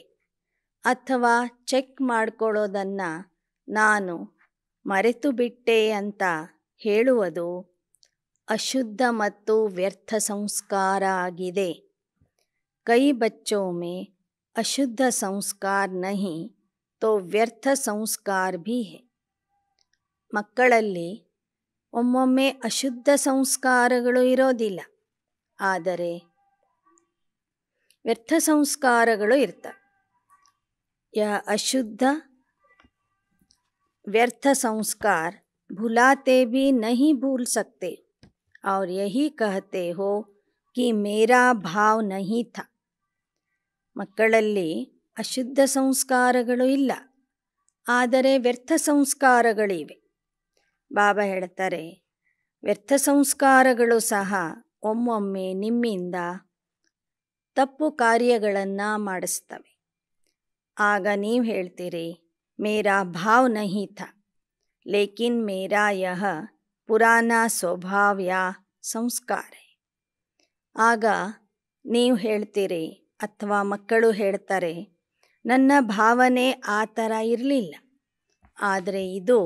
ಅಥವಾ ಚೆಕ್ ಮಾಡಿಕೊಳ್ಳೋದನ್ನು ನಾನು ಮರೆತು ಬಿಟ್ಟೆ ಅಂತ ಹೇಳುವುದು ಅಶುದ್ಧ ಮತ್ತು ವ್ಯರ್ಥ ಸಂಸ್ಕಾರ ಆಗಿದೆ ಕೈ ಬಚ್ಚೋಮೆ ಅಶುದ್ಧ ಸಂಸ್ಕಾರ ನಹಿ तो व्यर्थ संस्कार भी है मकड़ी वमे अशुद्ध संस्कार व्यर्थ संस्कार या अशुद्ध व्यर्थ संस्कार भुलाते भी नहीं भूल सकते और यही कहते हो कि मेरा भाव नहीं था मकड़ी ಅಶುದ್ಧ ಸಂಸ್ಕಾರಗಳು ಇಲ್ಲ ಆದರೆ ವ್ಯರ್ಥ ಸಂಸ್ಕಾರಗಳಿವೆ ಬಾಬಾ ಹೇಳ್ತಾರೆ ವ್ಯರ್ಥ ಸಂಸ್ಕಾರಗಳು ಸಹ ಒಮ್ಮೊಮ್ಮೆ ನಿಮ್ಮಿಂದ ತಪ್ಪು ಕಾರ್ಯಗಳನ್ನು ಮಾಡಿಸ್ತವೆ ಆಗ ನೀವು ಹೇಳ್ತೀರಿ ಮೇರಾ ಭಾವ್ ಲೇಕಿನ್ ಮೇರಾ ಯಹ ಪುರಾಣ ಸ್ವಭಾವ್ಯ ಸಂಸ್ಕಾರ ಆಗ ನೀವು ಹೇಳ್ತೀರಿ ಅಥವಾ ಮಕ್ಕಳು ಹೇಳ್ತಾರೆ ನನ್ನ ಭಾವನೆ ಆ ಥರ ಇರಲಿಲ್ಲ ಆದರೆ ಇದು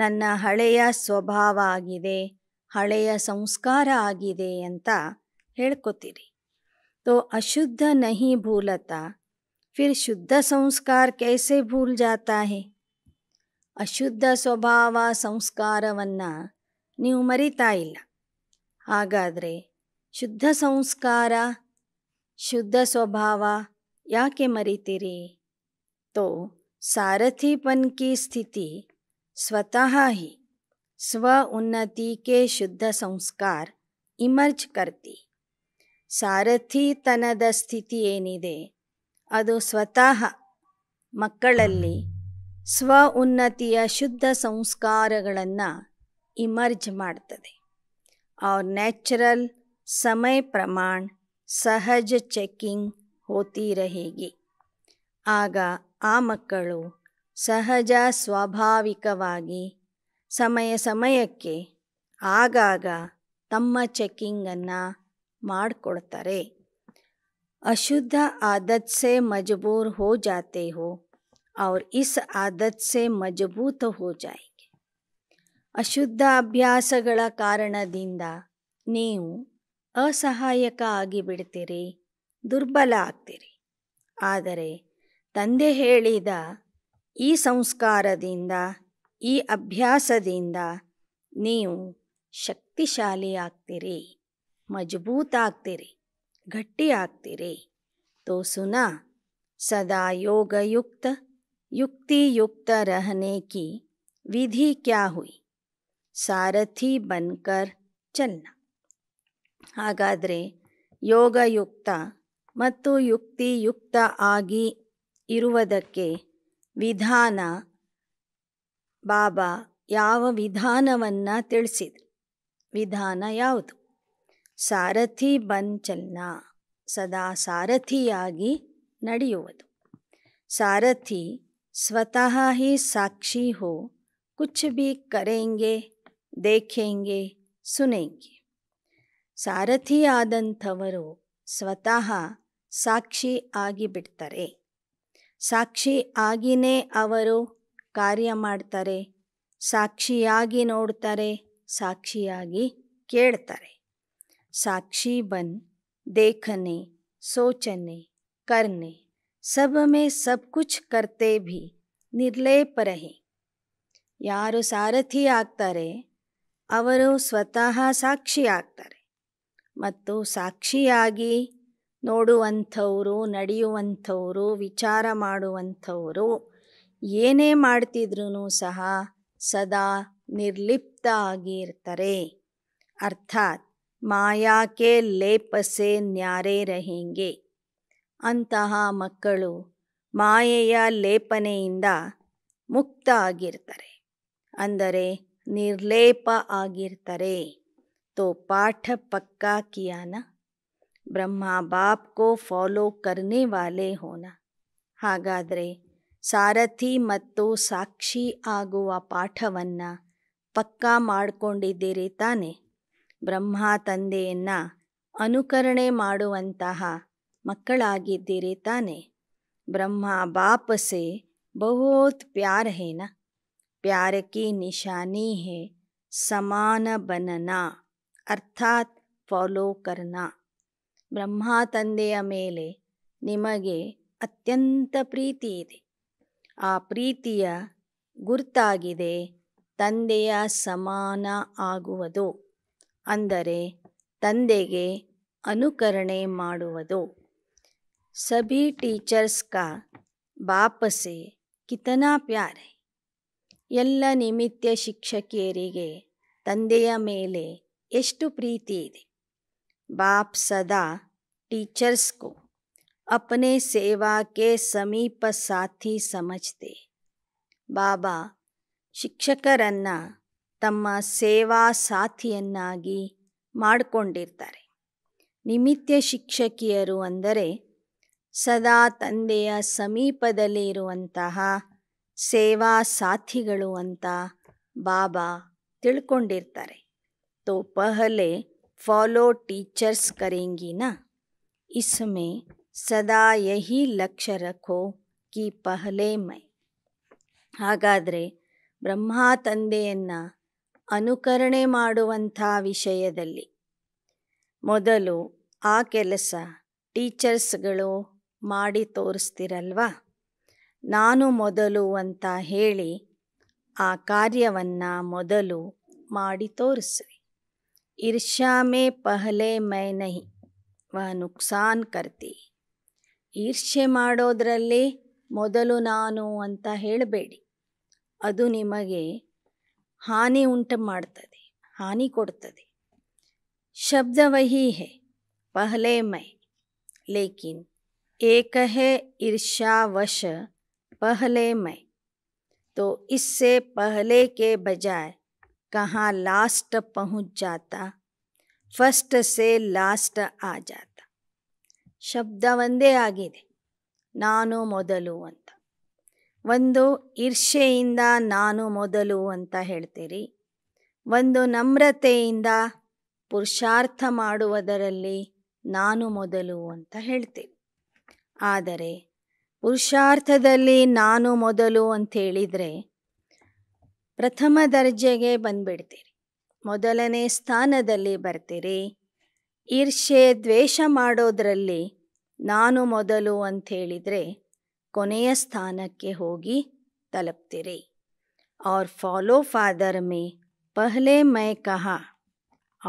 ನನ್ನ ಹಳೆಯ ಸ್ವಭಾವ ಆಗಿದೆ ಹಳೆಯ ಸಂಸ್ಕಾರ ಆಗಿದೆ ಅಂತ ಹೇಳ್ಕೊತೀರಿ ತೋ ಅಶುದ್ಧ ನಹಿ ಭೂಲತ ಫಿರ್ ಶುದ್ಧ ಸಂಸ್ಕಾರ ಕೈಸೆ ಭೂಲ್ ಜಾತಾ ಹೇ ಅಶುದ್ಧ ಸ್ವಭಾವ ಸಂಸ್ಕಾರವನ್ನು ನೀವು ಮರಿತಾ ಇಲ್ಲ ಹಾಗಾದರೆ ಶುದ್ಧ ಸಂಸ್ಕಾರ ಶುದ್ಧ ಸ್ವಭಾವ ಯಾಕೆ ಮರಿತೀರಿ ತೋ ಸಾರಥಿಪನ್ की ಸ್ಥಿತಿ ಸ್ವತಃ ಹೀ स्व उन्नति ಶುದ್ಧ ಸಂಸ್ಕಾರ ಇಮರ್ಜ್ ಕರ್ತಿ ಸಾರಥಿತನದ ಸ್ಥಿತಿ ಏನಿದೆ ಅದು ಸ್ವತಃ ಮಕ್ಕಳಲ್ಲಿ ಸ್ವ ಉನ್ನತಿಯ ಶುದ್ಧ ಸಂಸ್ಕಾರಗಳನ್ನು ಇಮರ್ಜ್ ಮಾಡ್ತದೆ ಅವ್ರ ನ್ಯಾಚುರಲ್ ಸಮಯ ಪ್ರಮಾಣ ಸಹಜ ಚೆಕ್ಕಿಂಗ್ ಹೋತೀರ ಹೇಗೆ ಆಗ ಆ ಮಕ್ಕಳು ಸಹಜ ಸ್ವಾಭಾವಿಕವಾಗಿ ಸಮಯ ಸಮಯಕ್ಕೆ ಆಗಾಗ ತಮ್ಮ ಚೆಕ್ಕಿಂಗನ್ನು ಮಾಡಿಕೊಡ್ತಾರೆ ಅಶುದ್ಧ आदत ಸೆ ಹೋ ಹೋ ಜಾತೆ ಹೋ ಆದತ್ಸೆ इस आदत से ಮಜಬೂತ ಹೋ ಜಾಯಿಗೆ ಅಶುದ್ಧ ಅಭ್ಯಾಸಗಳ ಕಾರಣದಿಂದ ನೀವು ಅಸಹಾಯಕ ಆಗಿಬಿಡ್ತೀರಿ ದುರ್ಬಲ ಆಗ್ತೀರಿ ಆದರೆ ತಂದೆ ಹೇಳಿದ ಈ ಸಂಸ್ಕಾರದಿಂದ ಈ ಅಭ್ಯಾಸದಿಂದ ನೀವು ಶಕ್ತಿಶಾಲಿ ಆಗ್ತೀರಿ ಮಜಬೂತ್ ಆಗ್ತೀರಿ ಗಟ್ಟಿ ಆಗ್ತೀರಿ तो सुना सदा योग युक्त युक्ति युक्त रहने की विधि क्या हुई सारथी बनकर ಚಲನ ಹಾಗಾದರೆ ಯೋಗಯುಕ್ತ ಮತ್ತು ಯುಕ್ತಿಯುಕ್ತ ಆಗಿ ಇರುವುದಕ್ಕೆ ವಿಧಾನ ಬಾಬಾ ಯಾವ ವಿಧಾನವನ್ನು ತಿಳಿಸಿದರು ವಿಧಾನ ಯಾವುದು ಸಾರಥಿ ಬಂಚಲ್ನ ಸದಾ ಸಾರಥಿಯಾಗಿ ನಡೆಯುವುದು ಸಾರಥಿ ಸ್ವತಃ ಹಿ ಸಾಕ್ಷಿ ಹೋ ಕುಚ್ ಭಿ ಕರೆಂಗೆ ದೇಖೆಂಗೆ ಸುನೆಂಗೆ ಸಾರಥಿಯಾದಂಥವರು ಸ್ವತಃ ಸಾಕ್ಷಿ ಆಗಿಬಿಡ್ತಾರೆ ಸಾಕ್ಷಿ ಆಗಿನೇ ಅವರು ಕಾರ್ಯ ಮಾಡ್ತಾರೆ ಸಾಕ್ಷಿಯಾಗಿ ನೋಡ್ತಾರೆ ಸಾಕ್ಷಿಯಾಗಿ ಕೇಳ್ತಾರೆ साक्षी बन देखने सोचने करने सब में सब कुछ करते भी ನಿರ್ಲೇಪ ರಹಿ ಯಾರು ಸಾರಥಿ ಆಗ್ತಾರೆ ಅವರು ಸ್ವತಃ ಸಾಕ್ಷಿ ಆಗ್ತಾರೆ ಮತ್ತು ಸಾಕ್ಷಿಯಾಗಿ ನೋಡುವಂಥವರು ನಡೆಯುವಂಥವರು ವಿಚಾರ ಮಾಡುವಂಥವರು ಏನೇ ಮಾಡ್ತಿದ್ರೂ ಸಹ ಸದಾ ನಿರ್ಲಿಪ್ತ ಆಗಿರ್ತಾರೆ ಅರ್ಥಾತ್ ಮಾಯಾಕೆ ಲೇಪಸೆ ನ್ಯಾರೇ ರಹೆಂಗೆ ಅಂತಹ ಮಕ್ಕಳು ಮಾಯೆಯ ಲೇಪನೆಯಿಂದ ಮುಕ್ತ ಆಗಿರ್ತಾರೆ ಅಂದರೆ ನಿರ್ಲೇಪ ಆಗಿರ್ತಾರೆ ತೋ ಪಾಠ ಪಕ್ಕಾ ಕಿಯಾನ ब्रह्मा बाप को फॉलो करने वाले होना हागाद्रे सारथी मत्तो साक्षी आगुव पाठवन्न पक्का माड्कोंडिदिरि ताने ब्रह्मा तंदेयन्न अनुकरणे माडुवंतह मक्कळागिदिरि ताने ब्रह्मा बाप से बहुत प्यार है ना प्यार की निशानी है समान बनना अर्थात फॉलो करना ಬ್ರಹ್ಮ ತಂದೆಯ ಮೇಲೆ ನಿಮಗೆ ಅತ್ಯಂತ ಪ್ರೀತಿ ಇದೆ ಆ ಪ್ರೀತಿಯ ಗುರ್ತಾಗಿದೆ ತಂದೆಯ ಸಮಾನ ಆಗುವುದು ಅಂದರೆ ತಂದೆಗೆ ಅನುಕರಣೆ ಮಾಡುವುದು ಸಭಿ ಟೀಚರ್ಸ್ ಕಾ ಬಾಪಸೆ ಕಿತನಾ ಪ್ಯಾರೆ ಎಲ್ಲ ನಿಮಿತ್ತ ಶಿಕ್ಷಕಿಯರಿಗೆ ತಂದೆಯ ಮೇಲೆ ಎಷ್ಟು ಪ್ರೀತಿ ಇದೆ बाप सदा टीचर्स को अपने सेवा के ಸಮೀಪ ಸಾಥಿ ಸಮಜ್ತೆ ಬಾಬಾ ಶಿಕ್ಷಕರನ್ನು ತಮ್ಮ ಸೇವಾ ಸಾಥಿಯನ್ನಾಗಿ ಮಾಡಿಕೊಂಡಿರ್ತಾರೆ ನಿಮಿತ್ಯ ಶಿಕ್ಷಕಿಯರು ಅಂದರೆ ಸದಾ ತಂದೆಯ ಸಮೀಪದಲ್ಲಿ ಇರುವಂತಹ ಸೇವಾ ಸಾಥಿಗಳು ಅಂತ ಬಾಬಾ ತಿಳ್ಕೊಂಡಿರ್ತಾರೆ ತೋ ಪಹಲೆ फॉलो टीचर्स करेंगी ना इसमें ಸದಾ ಯಹಿ ಲಕ್ಷ ರಖೋ ಕಿ ಪಹಲೆ ಮೈ ಹಾಗಾದರೆ ಬ್ರಹ್ಮ ತಂದೆಯನ್ನು ಅನುಕರಣೆ ಮಾಡುವಂಥ ವಿಷಯದಲ್ಲಿ ಮೊದಲು ಆ ಕೆಲಸ ಟೀಚರ್ಸ್ಗಳು ಮಾಡಿ ತೋರಿಸ್ತಿರಲ್ವಾ ನಾನು ಮೊದಲು ಅಂತ ಹೇಳಿ ಆ ಕಾರ್ಯವನ್ನು ಮೊದಲು ಮಾಡಿ ತೋರಿಸಿ ईर्ष्या में ಪಹಲೆ ಮೈ ನಹಿ ವ ನುಕ್ಸಾನ್ ಕರ್ತಿ ಈರ್ಷ್ಯೆ ಮಾಡೋದರಲ್ಲಿ ಮೊದಲು ನಾನು ಅಂತ ಹೇಳಬೇಡಿ ಅದು ನಿಮಗೆ ಹಾನಿ ಉಂಟು ಮಾಡ್ತದೆ ಹಾನಿ ಕೊಡ್ತದೆ ಶಬ್ದ ವಹಿ ಹೇ ಪಹಲೆ ಮೈ ಲೇಕಿನ್ ಏಕ ಹೇ ಪಹಲೆ ಮೈ ತೋ ಇಸ್ಸೆ ಪಹಲೆ ಕೆ बजाय कहाँ ಲಾಸ್ಟ್ पहुँच जाता ಫಸ್ಟ್ ಸೇ ಲಾಸ್ಟ್ ಆ ಜಾತ ಶಬ್ದ ಒಂದೇ ಆಗಿದೆ ನಾನು ಮೊದಲು ಅಂತ ಒಂದು ಈರ್ಷೆಯಿಂದ ನಾನು ಮೊದಲು ಅಂತ ಹೇಳ್ತೀರಿ ಒಂದು ನಮ್ರತೆಯಿಂದ ಪುರುಷಾರ್ಥ ಮಾಡುವುದರಲ್ಲಿ ನಾನು ಮೊದಲು ಅಂತ ಹೇಳ್ತೀವಿ ಆದರೆ ಪುರುಷಾರ್ಥದಲ್ಲಿ ನಾನು ಮೊದಲು ಅಂತ ಹೇಳಿದರೆ ಪ್ರಥಮ ದರ್ಜೆಗೆ ಬಂದ್ಬಿಡ್ತೀರಿ ಮೊದಲನೇ ಸ್ಥಾನದಲ್ಲಿ ಬರ್ತೀರಿ ಈರ್ಷೆ ದ್ವೇಷ ಮಾಡೋದ್ರಲ್ಲಿ ನಾನು ಮೊದಲು ಅಂಥೇಳಿದರೆ ಕೊನೆಯ ಸ್ಥಾನಕ್ಕೆ ಹೋಗಿ ತಲುಪ್ತೀರಿ ಅವ್ರ ಫಾಲೋ ಫಾದರ್ ಮೇ ಪಹಲೆ ಮೈ ಕಹ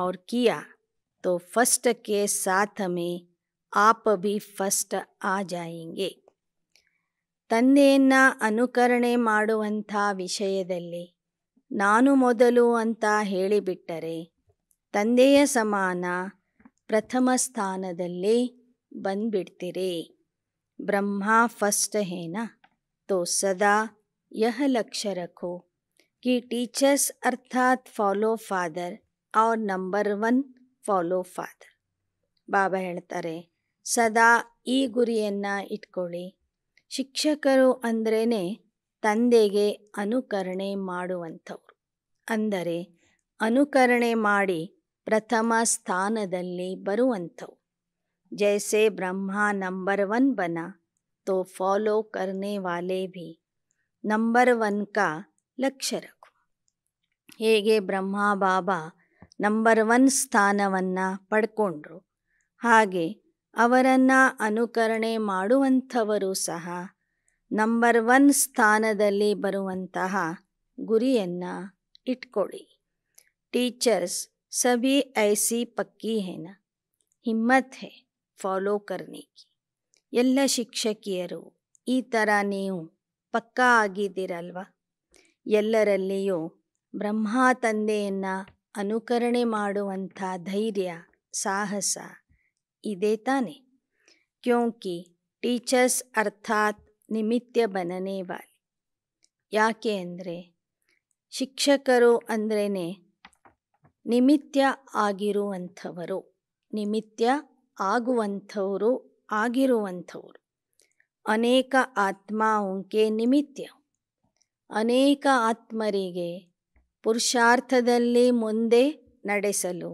ಅವ್ರ ಕಿಯಾ ತೋ ಫಸ್ಟ್ ಕೇ ಸಾಥ ಮೇ ಆಪ್ ಬಿ ಫಸ್ಟ್ ಆ ಜಾಯಿಂಗೇ ತಂದೆಯನ್ನು ಅನುಕರಣೆ ಮಾಡುವಂಥ ವಿಷಯದಲ್ಲಿ ನಾನು ಮೊದಲು ಅಂತ ಹೇಳಿಬಿಟ್ಟರೆ ತಂದೆಯ ಸಮಾನ ಪ್ರಥಮ ಸ್ಥಾನದಲ್ಲಿ ಬಂದ್ಬಿಡ್ತೀರಿ ಬ್ರಹ್ಮ ಫಸ್ಟ್ ಹೇನ ತೋ ಸದಾ ಯಹ ಲಕ್ಷರಕೋ ರಖೋ ಟೀಚರ್ಸ್ ಅರ್ಥಾತ್ ಫಾಲೋ ಫಾದರ್ ಆರ್ number one follow father Baba ಹೇಳ್ತಾರೆ ಸದಾ ಈ ಗುರಿಯನ್ನು ಇಟ್ಕೊಳ್ಳಿ ಶಿಕ್ಷಕರು ಅಂದ್ರೇ ತಂದೆಗೆ ಅನುಕರಣೆ ಮಾಡುವಂಥವ್ರು ಅಂದರೆ ಅನುಕರಣೆ ಮಾಡಿ ಪ್ರಥಮ ಸ್ಥಾನದಲ್ಲಿ ಬರುವಂಥವು ಜೈಸೆ ಬ್ರಹ್ಮ ನಂಬರ್ ಒನ್ ಬನ ತೋ ಫಾಲೋ ಕರ್ನೆ ವಾಲೆ ಭಿ ನಂಬರ್ ಒನ್ ಕಾ ಲಕ್ಷ್ಯ ರಖು ಹೇಗೆ ಬ್ರಹ್ಮ ಬಾಬಾ ನಂಬರ್ ಒನ್ ಸ್ಥಾನವನ್ನು ಪಡ್ಕೊಂಡ್ರು ಹಾಗೆ ಅವರನ್ನು ಅನುಕರಣೆ ಮಾಡುವಂಥವರು ಸಹ ನಂಬರ್ ಒನ್ ಸ್ಥಾನದಲ್ಲಿ ಬರುವಂತಹ ಗುರಿಯನ್ನು ಇಟ್ಕೊಳ್ಳಿ ಟೀಚರ್ಸ್ ಸಭಿ ಐಸಿ ಪಕ್ಕಿ ಹೇನ ಹಿಮ್ಮತ್ ಹೇ ಫಾಲೋ ಕರ್ನಿ ಎಲ್ಲ ಶಿಕ್ಷಕಿಯರು ಈ ಥರ ನೀವು ಪಕ್ಕಾ ಆಗಿದ್ದೀರಲ್ವ ಎಲ್ಲರಲ್ಲಿಯೂ ಬ್ರಹ್ಮ ತಂದೆಯನ್ನು ಅನುಕರಣೆ ಮಾಡುವಂಥ ಧೈರ್ಯ ಸಾಹಸ ಇದೇ ತಾನೇ ಕ್ಯೋಂಕಿ ಟೀಚರ್ಸ್ ಅರ್ಥಾತ್ ನಿಮಿತ್ಯ ಬನನೇ ವಾಲಿ ಯಾಕೆ ಅಂದರೆ ಶಿಕ್ಷಕರು ಅಂದ್ರೇ ನಿಮಿತ್ಯ ಆಗಿರುವಂಥವರು ನಿಮಿತ್ಯ ಆಗುವಂಥವರು ಆಗಿರುವಂಥವರು ಅನೇಕ ಆತ್ಮ ಉಂಕೆ ನಿಮಿತ್ಯ ಅನೇಕ ಆತ್ಮರಿಗೆ ಪುರುಷಾರ್ಥದಲ್ಲಿ ಮುಂದೆ ನಡೆಸಲು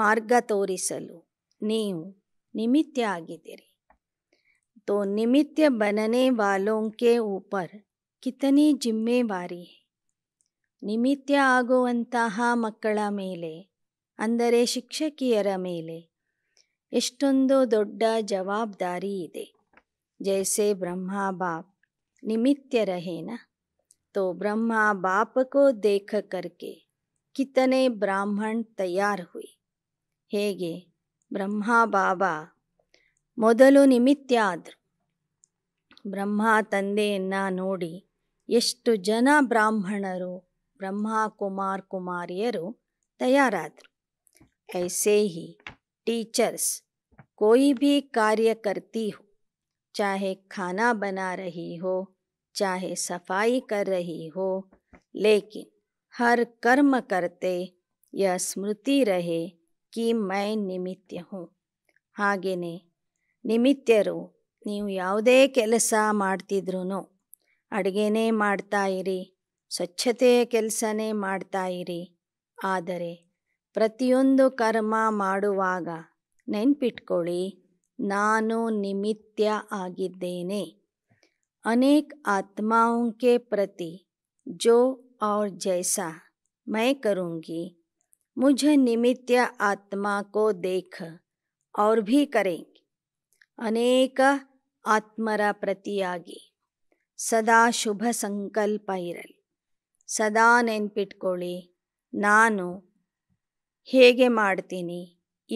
ಮಾರ್ಗ ತೋರಿಸಲು नेव निमित्त आगे तेरे तो निमित्त बनने वालों के ऊपर कितनी जिम्मेवारी है ನಿಮಿತ್ಯ ಆಗುವಂತಹ ಮಕ್ಕಳ ಮೇಲೆ ಅಂದರೆ ಶಿಕ್ಷಕಿಯರ ಮೇಲೆ ಎಷ್ಟೊಂದು ದೊಡ್ಡ ಜವಾಬ್ದಾರಿ ಇದೆ ಜೈಸೆ ಬ್ರಹ್ಮಾ ಬಾಪ್ ನಿಮಿತ್ಯ ರಹೇನ ತೋ ಬ್ರಹ್ಮಾ ಬಾಪ್ ಕೋ ದೇಖ ಕರ್ಕೆ ಕಿತನೆ ಬ್ರಾಹ್ಮಣ್ ತಯಾರ್ ಹುಯಿ ಹೇಗೆ ब्रह्मा बाबा मदल निमित्याद्र ब्रह्म तंदे नोड़ नोडी जन ब्राह्मणरु ब्रह्मा कुमार कुमारियर तैयार ऐसे ही टीचर्स कोई भी कार्य करती हो चाहे खाना बना रही हो चाहे सफाई कर रही हो लेकिन हर कर्म करते यह स्मृति रहे ಕಿ ಮೈ ನಿಮಿತ್ಯ ಹೂ ಹಾಗೆಯೇ ನಿಮಿತ್ಯರು ನೀವು ಯಾವುದೇ ಕೆಲಸ ಮಾಡ್ತಿದ್ರೂ ಅಡುಗೆನೇ ಇರಿ ಸ್ವಚ್ಛತೆಯ ಕೆಲಸನೇ ಇರಿ ಆದರೆ ಪ್ರತಿಯೊಂದು ಕರ್ಮ ಮಾಡುವಾಗ ನೆನ್ಪಿಟ್ಕೊಳ್ಳಿ ನಾನು ನಿಮಿತ್ಯ ಆಗಿದ್ದೇನೆ ಅನೇಕ ಆತ್ಮಾಂಕೆ ಪ್ರತಿ ಜೋ ಔರ್ ಜೈಸಾ ಮೈ ಕರುಂಗಿ मुझ निमित्य आत्मा को देख और भी करेंगे ಅನೇಕ ಆತ್ಮರ ಪ್ರತಿಯಾಗಿ ಸದಾ ಶುಭ ಸಂಕಲ್ಪ ಇರಲಿ ಸದಾ ನೆನ್ಪಿಟ್ಕೊಳ್ಳಿ ನಾನು ಹೇಗೆ ಮಾಡ್ತೀನಿ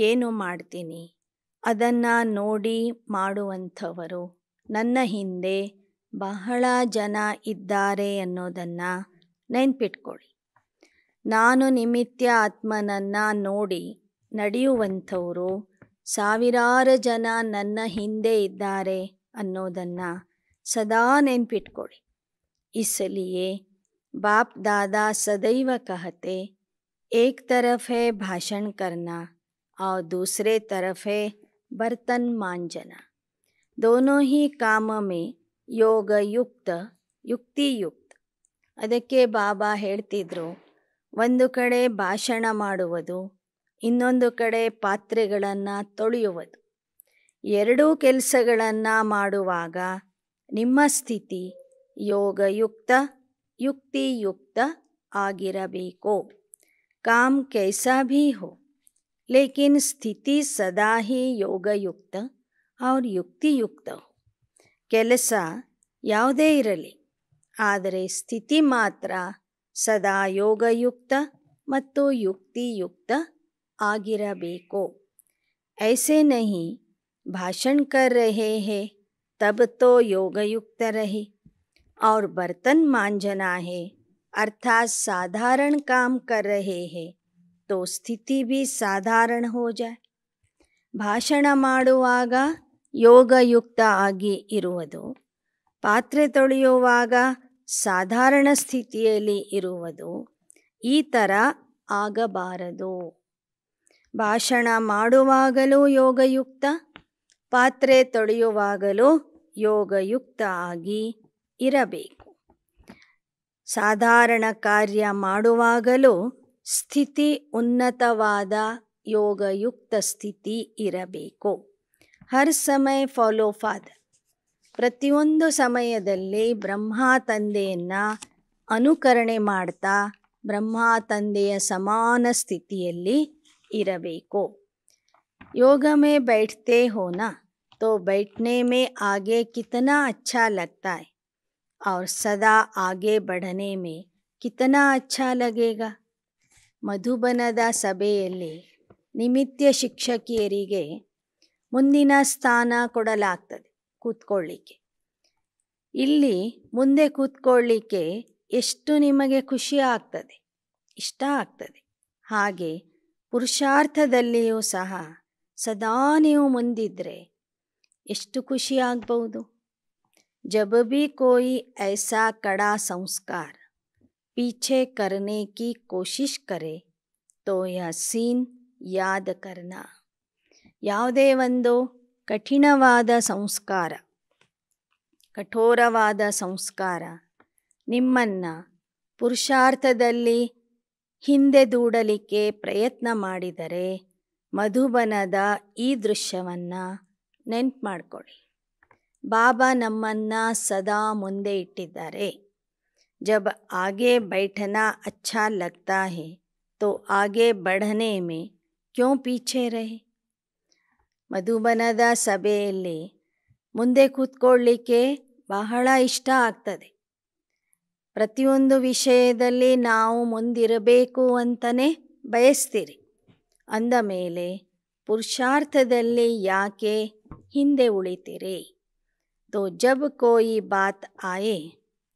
ಏನು ಮಾಡ್ತೀನಿ ಅದನ್ನು ನೋಡಿ ಮಾಡುವಂಥವರು ನನ್ನ ಹಿಂದೆ ಬಹಳ ಜನ ಇದ್ದಾರೆ ಅನ್ನೋದನ್ನು ನೆನ್ಪಿಟ್ಕೊಳ್ಳಿ ನಾನು ನಿಮಿತ್ಯ ಆತ್ಮನನ್ನು ನೋಡಿ ನಡೆಯುವಂಥವರು ಸಾವಿರಾರು ಜನ ನನ್ನ ಹಿಂದೆ ಇದ್ದಾರೆ ಅನ್ನೋದನ್ನು ಸದಾ ನೆನ್ಪಿಟ್ಕೊಳ್ಳಿ ಇಸಲಿಯೇ ಬಾಪ್ ದಾದಾ ಸದೈವ ಕಹತೆ ಏಕ್ ತರಫ್ ಹೇ ಭಾಷಣ ಕರ್ನಾ ಆ ದೂಸರೆ तरफ है बर्तन मांजना दोनों ही काम में ಯುಕ್ತ ಯುಕ್ತಿಯುಕ್ತ ಅದಕ್ಕೆ ಬಾಬಾ ಹೇಳ್ತಿದ್ರು ಒಂದು ಕಡೆ ಭಾಷಣ ಮಾಡುವುದು ಇನ್ನೊಂದು ಕಡೆ ಪಾತ್ರೆಗಳನ್ನು ತೊಳೆಯುವುದು ಎರಡೂ ಕೆಲಸಗಳನ್ನು ಮಾಡುವಾಗ ನಿಮ್ಮ ಸ್ಥಿತಿ ಯೋಗಯುಕ್ತ ಯುಕ್ತಿಯುಕ್ತ ಆಗಿರಬೇಕು ಕಾಮ್ कैसा ಭೀ ಹೋ ಲೇಕಿನ್ ಸ್ಥಿತಿ ಸದಾ ही ಯೋಗಯುಕ್ತ ಅವ್ರ ಯುಕ್ತಿಯುಕ್ತ ಕೆಲಸ ಯಾವುದೇ ಇರಲಿ ಆದರೆ ಸ್ಥಿತಿ ಮಾತ್ರ ಸದಾ ಯೋಗಯುಕ್ತ ಮತ್ತು ಯುಕ್ತಿಯುಕ್ತ ಆಗಿರಬೇಕು ऐसे नहीं भाषण कर रहे हैं तब तो योगयुक्त रहे और बर्तन मांझना है अर्थात साधारण काम कर रहे हैं तो स्थिति भी साधारण हो जाए भाषण ಮಾಡುವಾಗ ಯೋಗಯುಕ್ತ ಆಗಿ ಇರುವುದು ಪಾತ್ರೆ ತೊಳೆಯುವಾಗ ಸಾಧಾರಣ ಸ್ಥಿತಿಯಲ್ಲಿ ಇರುವುದು ಈ ಥರ ಆಗಬಾರದು ಭಾಷಣ ಮಾಡುವಾಗಲೂ ಯೋಗಯುಕ್ತ ಪಾತ್ರೆ ತೊಳೆಯುವಾಗಲೂ ಯೋಗಯುಕ್ತ ಆಗಿ ಇರಬೇಕು ಸಾಧಾರಣ ಕಾರ್ಯ ಮಾಡುವಾಗಲೂ ಸ್ಥಿತಿ ಉನ್ನತವಾದ ಯೋಗಯುಕ್ತ ಸ್ಥಿತಿ ಇರಬೇಕು ಹರ್ ಸಮಯ ಫಾಲೋ ಫಾದರ್ ಪ್ರತಿಯೊಂದು ಸಮಯದಲ್ಲಿ ಬ್ರಹ್ಮ ತಂದೆಯನ್ನು ಅನುಕರಣೆ ಮಾಡ್ತಾ ಬ್ರಹ್ಮ ತಂದೆಯ ಸಮಾನ ಸ್ಥಿತಿಯಲ್ಲಿ ಇರಬೇಕು ಯೋಗಮೇ ಮೇ बैठते ತೋ तो बैठने में आगे कितना अच्छा लगता है और सदा आगे बढ़ने में कितना अच्छा ಮಧುಬನದ ಸಭೆಯಲ್ಲಿ ನಿಮಿತ್ಯ ಶಿಕ್ಷಕಿಯರಿಗೆ ಮುಂದಿನ ಸ್ಥಾನ ಕೊಡಲಾಗ್ತದೆ ಕೂತ್ಕೊಳ್ಳಿಕ್ಕೆ ಇಲ್ಲಿ ಮುಂದೆ ಕೂತ್ಕೊಳ್ಳಿಕ್ಕೆ ಎಷ್ಟು ನಿಮಗೆ ಖುಷಿ ಆಗ್ತದೆ ಇಷ್ಟ ಆಗ್ತದೆ ಹಾಗೆ ಪುರುಷಾರ್ಥದಲ್ಲಿಯೂ ಸಹ ಸದಾ ನೀವು ಮುಂದಿದ್ದರೆ ಎಷ್ಟು ಖುಷಿ ಆಗ್ಬಹುದು ಜಬ್ ಬಿ ಕೋಯಿ ಐಸಾ ಕಡಾ ಸಂಸ್ಕಾರ ಪೀಚೆ ಕರ್ನೆ ಕಿ ಕೋಶಿಶ್ ಕರೆ ತೋ ಯಾ ಸೀನ್ ಯಾದ ಕರ್ನ ಯಾವುದೇ ಒಂದು ಕಠಿಣವಾದ ಸಂಸ್ಕಾರ ಕಠೋರವಾದ ಸಂಸ್ಕಾರ ನಿಮ್ಮನ್ನು ಪುರುಷಾರ್ಥದಲ್ಲಿ ಹಿಂದೆ ದೂಡಲಿಕ್ಕೆ ಪ್ರಯತ್ನ ಮಾಡಿದರೆ ಮಧುಬನದ ಈ ದೃಶ್ಯವನ್ನು ನೆನ್ಪು ಮಾಡಿಕೊಳ್ಳಿ ಬಾಬಾ ನಮ್ಮನ್ನು ಸದಾ ಮುಂದೆ ಇಟ್ಟಿದ್ದಾರೆ ಜಬ್ ಆಗೆ ಬೈಠನ ಅಚ್ಚಾ ಲಗ್ತಾ ಹೇ ತೋ ಆಗೆ ಬಢನೆ ಮೇ ಕ್ಯೋ ಪೀಚೆ ರಹೆ ಮಧುಬನದ ಸಭೆಯಲ್ಲಿ ಮುಂದೆ ಕೂತ್ಕೊಳ್ಳಿಕ್ಕೆ ಬಹಳ ಇಷ್ಟ ಆಗ್ತದೆ ಪ್ರತಿಯೊಂದು ವಿಷಯದಲ್ಲಿ ನಾವು ಮುಂದಿರಬೇಕು ಅಂತಲೇ ಬಯಸ್ತೀರಿ ಅಂದ ಮೇಲೆ ಪುರುಷಾರ್ಥದಲ್ಲಿ ಯಾಕೆ ಹಿಂದೆ ಉಳಿತೀರಿ ತೋ ಜಬ್ ಕೋಯಿ ಬಾತ್ ಆಯೆ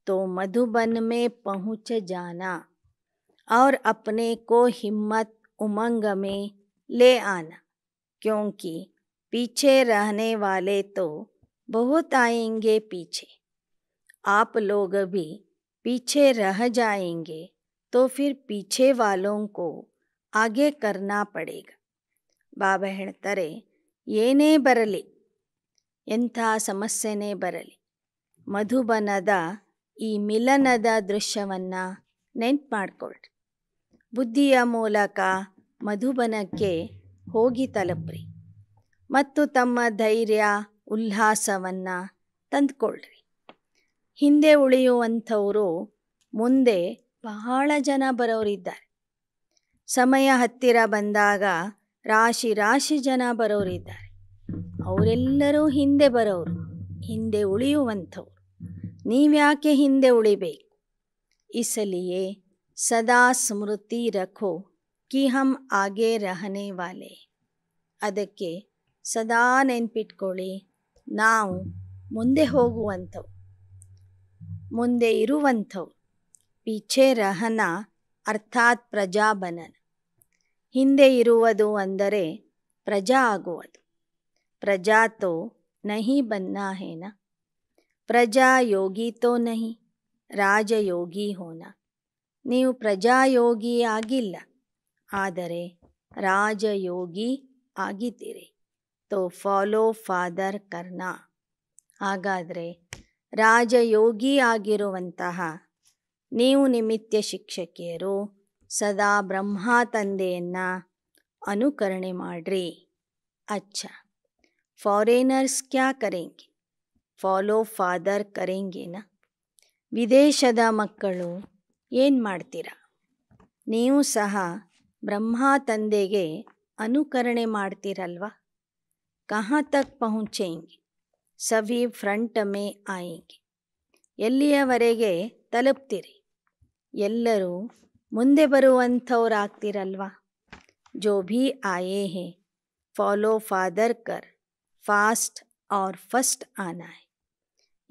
ತೋ ಮಧುಬನ್ ಮೇ ಪಹುಚ ಜಾನ और ಅಪ್ನೆ ಕೋ ಹಿಮ್ಮತ್ ಉಮಂಗ में ले ಆನ ಕ್ಯೋಂಕಿ पीछे रहने वाले तो बहुत आएंगे पीछे आप लोग भी पीछे रह जाएंगे तो फिर पीछे वालों को आगे ಬಾಬಾ ಹೇಳ್ತಾರೆ ಏನೇ ಬರಲಿ ಎಂಥ ಸಮಸ್ಯೆನೇ ಬರಲಿ ಮಧುಬನದ ಈ ಮಿಲನದ ದೃಶ್ಯವನ್ನು ನೆನ್ಪು ಮಾಡಿಕೊಳ್ಳ್ರಿ ಬುದ್ಧಿಯ ಮೂಲಕ ಮಧುಬನಕ್ಕೆ ಹೋಗಿ ತಲುಪ್ರಿ ಮತ್ತು ತಮ್ಮ ಧೈರ್ಯ ಉಲ್ಲಾಸವನ್ನು ತಂದುಕೊಳ್ಳ್ರಿ ಹಿಂದೆ ಉಳಿಯುವಂಥವರು ಮುಂದೆ ಬಹಳ ಜನ ಬರೋರಿದ್ದಾರೆ ಸಮಯ ಹತ್ತಿರ ಬಂದಾಗ ರಾಶಿ ರಾಶಿ ಜನ ಬರೋರಿದ್ದಾರೆ ಅವರೆಲ್ಲರೂ ಹಿಂದೆ ಬರೋರು ಹಿಂದೆ ಉಳಿಯುವಂಥವ್ರು ನೀವ್ಯಾಕೆ ಹಿಂದೆ ಉಳಿಬೇಕು ಇಸಲಿಯೇ ಸದಾ ಸ್ಮೃತಿ ರಖೋ ಕಿ ಹಮ್ ಆಗೇ ರಹನೆ ವಾಲೆ ಅದಕ್ಕೆ ಸದಾ ನೆನ್ಪಿಟ್ಕೊಳ್ಳಿ ನಾವು ಮುಂದೆ ಹೋಗುವಂಥವು ಮುಂದೆ ಇರುವಂಥವು ಪೀಚೆ ರಹನ ಅರ್ಥಾತ್ ಪ್ರಜಾಬನನ ಹಿಂದೆ ಇರುವುದು ಅಂದರೆ ಪ್ರಜಾ ಆಗುವುದು ಪ್ರಜಾತೋ ನಹಿ ಬನ್ನ ಹೇನ ಯೋಗಿ ತೋ ನಹಿ ರಾಜಯೋಗಿ ಹೋನ ನೀವು ಪ್ರಜಾಯೋಗಿ ಆಗಿಲ್ಲ ಆದರೆ ರಾಜಯೋಗಿ ಆಗಿದ್ದೀರಿ ತೋ ಫಾಲೋ ಫಾದರ್ ಕರ್ಣ ಹಾಗಾದರೆ ರಾಜಯೋಗಿ ಆಗಿರುವಂತಹ ನೀವು ನಿಮಿತ್ಯ ಶಿಕ್ಷಕಿಯರು ಸದಾ ಬ್ರಹ್ಮ ತಂದೆಯನ್ನು ಅನುಕರಣೆ ಮಾಡ್ರಿ ಅಚ್ಚ ಫಾರಿನರ್ಸ್ ಕ್ಯಾ ಕರೆಂಗೆ ಫಾಲೋ ಫಾದರ್ ಕರೆಂಗೇನ ವಿದೇಶದ ಮಕ್ಕಳು ಏನು ಮಾಡ್ತೀರಾ ನೀವು ಸಹ ಬ್ರಹ್ಮ ತಂದೆಗೆ ಅನುಕರಣೆ ಮಾಡ್ತೀರಲ್ವಾ कहाँ तक पहुँचेंगे सभी फ्रंट ಮೇ आएंगे ಎಲ್ಲಿಯವರೆಗೆ ತಲುಪ್ತೀರಿ ಎಲ್ಲರೂ ಮುಂದೆ ಆಗ್ತಿರಲ್ವಾ ಜೋ ಭೀ ಆಯೇ ಹೇ ಫಾಲೋ ಫಾದರ್ ಕರ್ ಫಾಸ್ಟ್ ಆರ್ ಫಸ್ಟ್ ಆನಾಯ್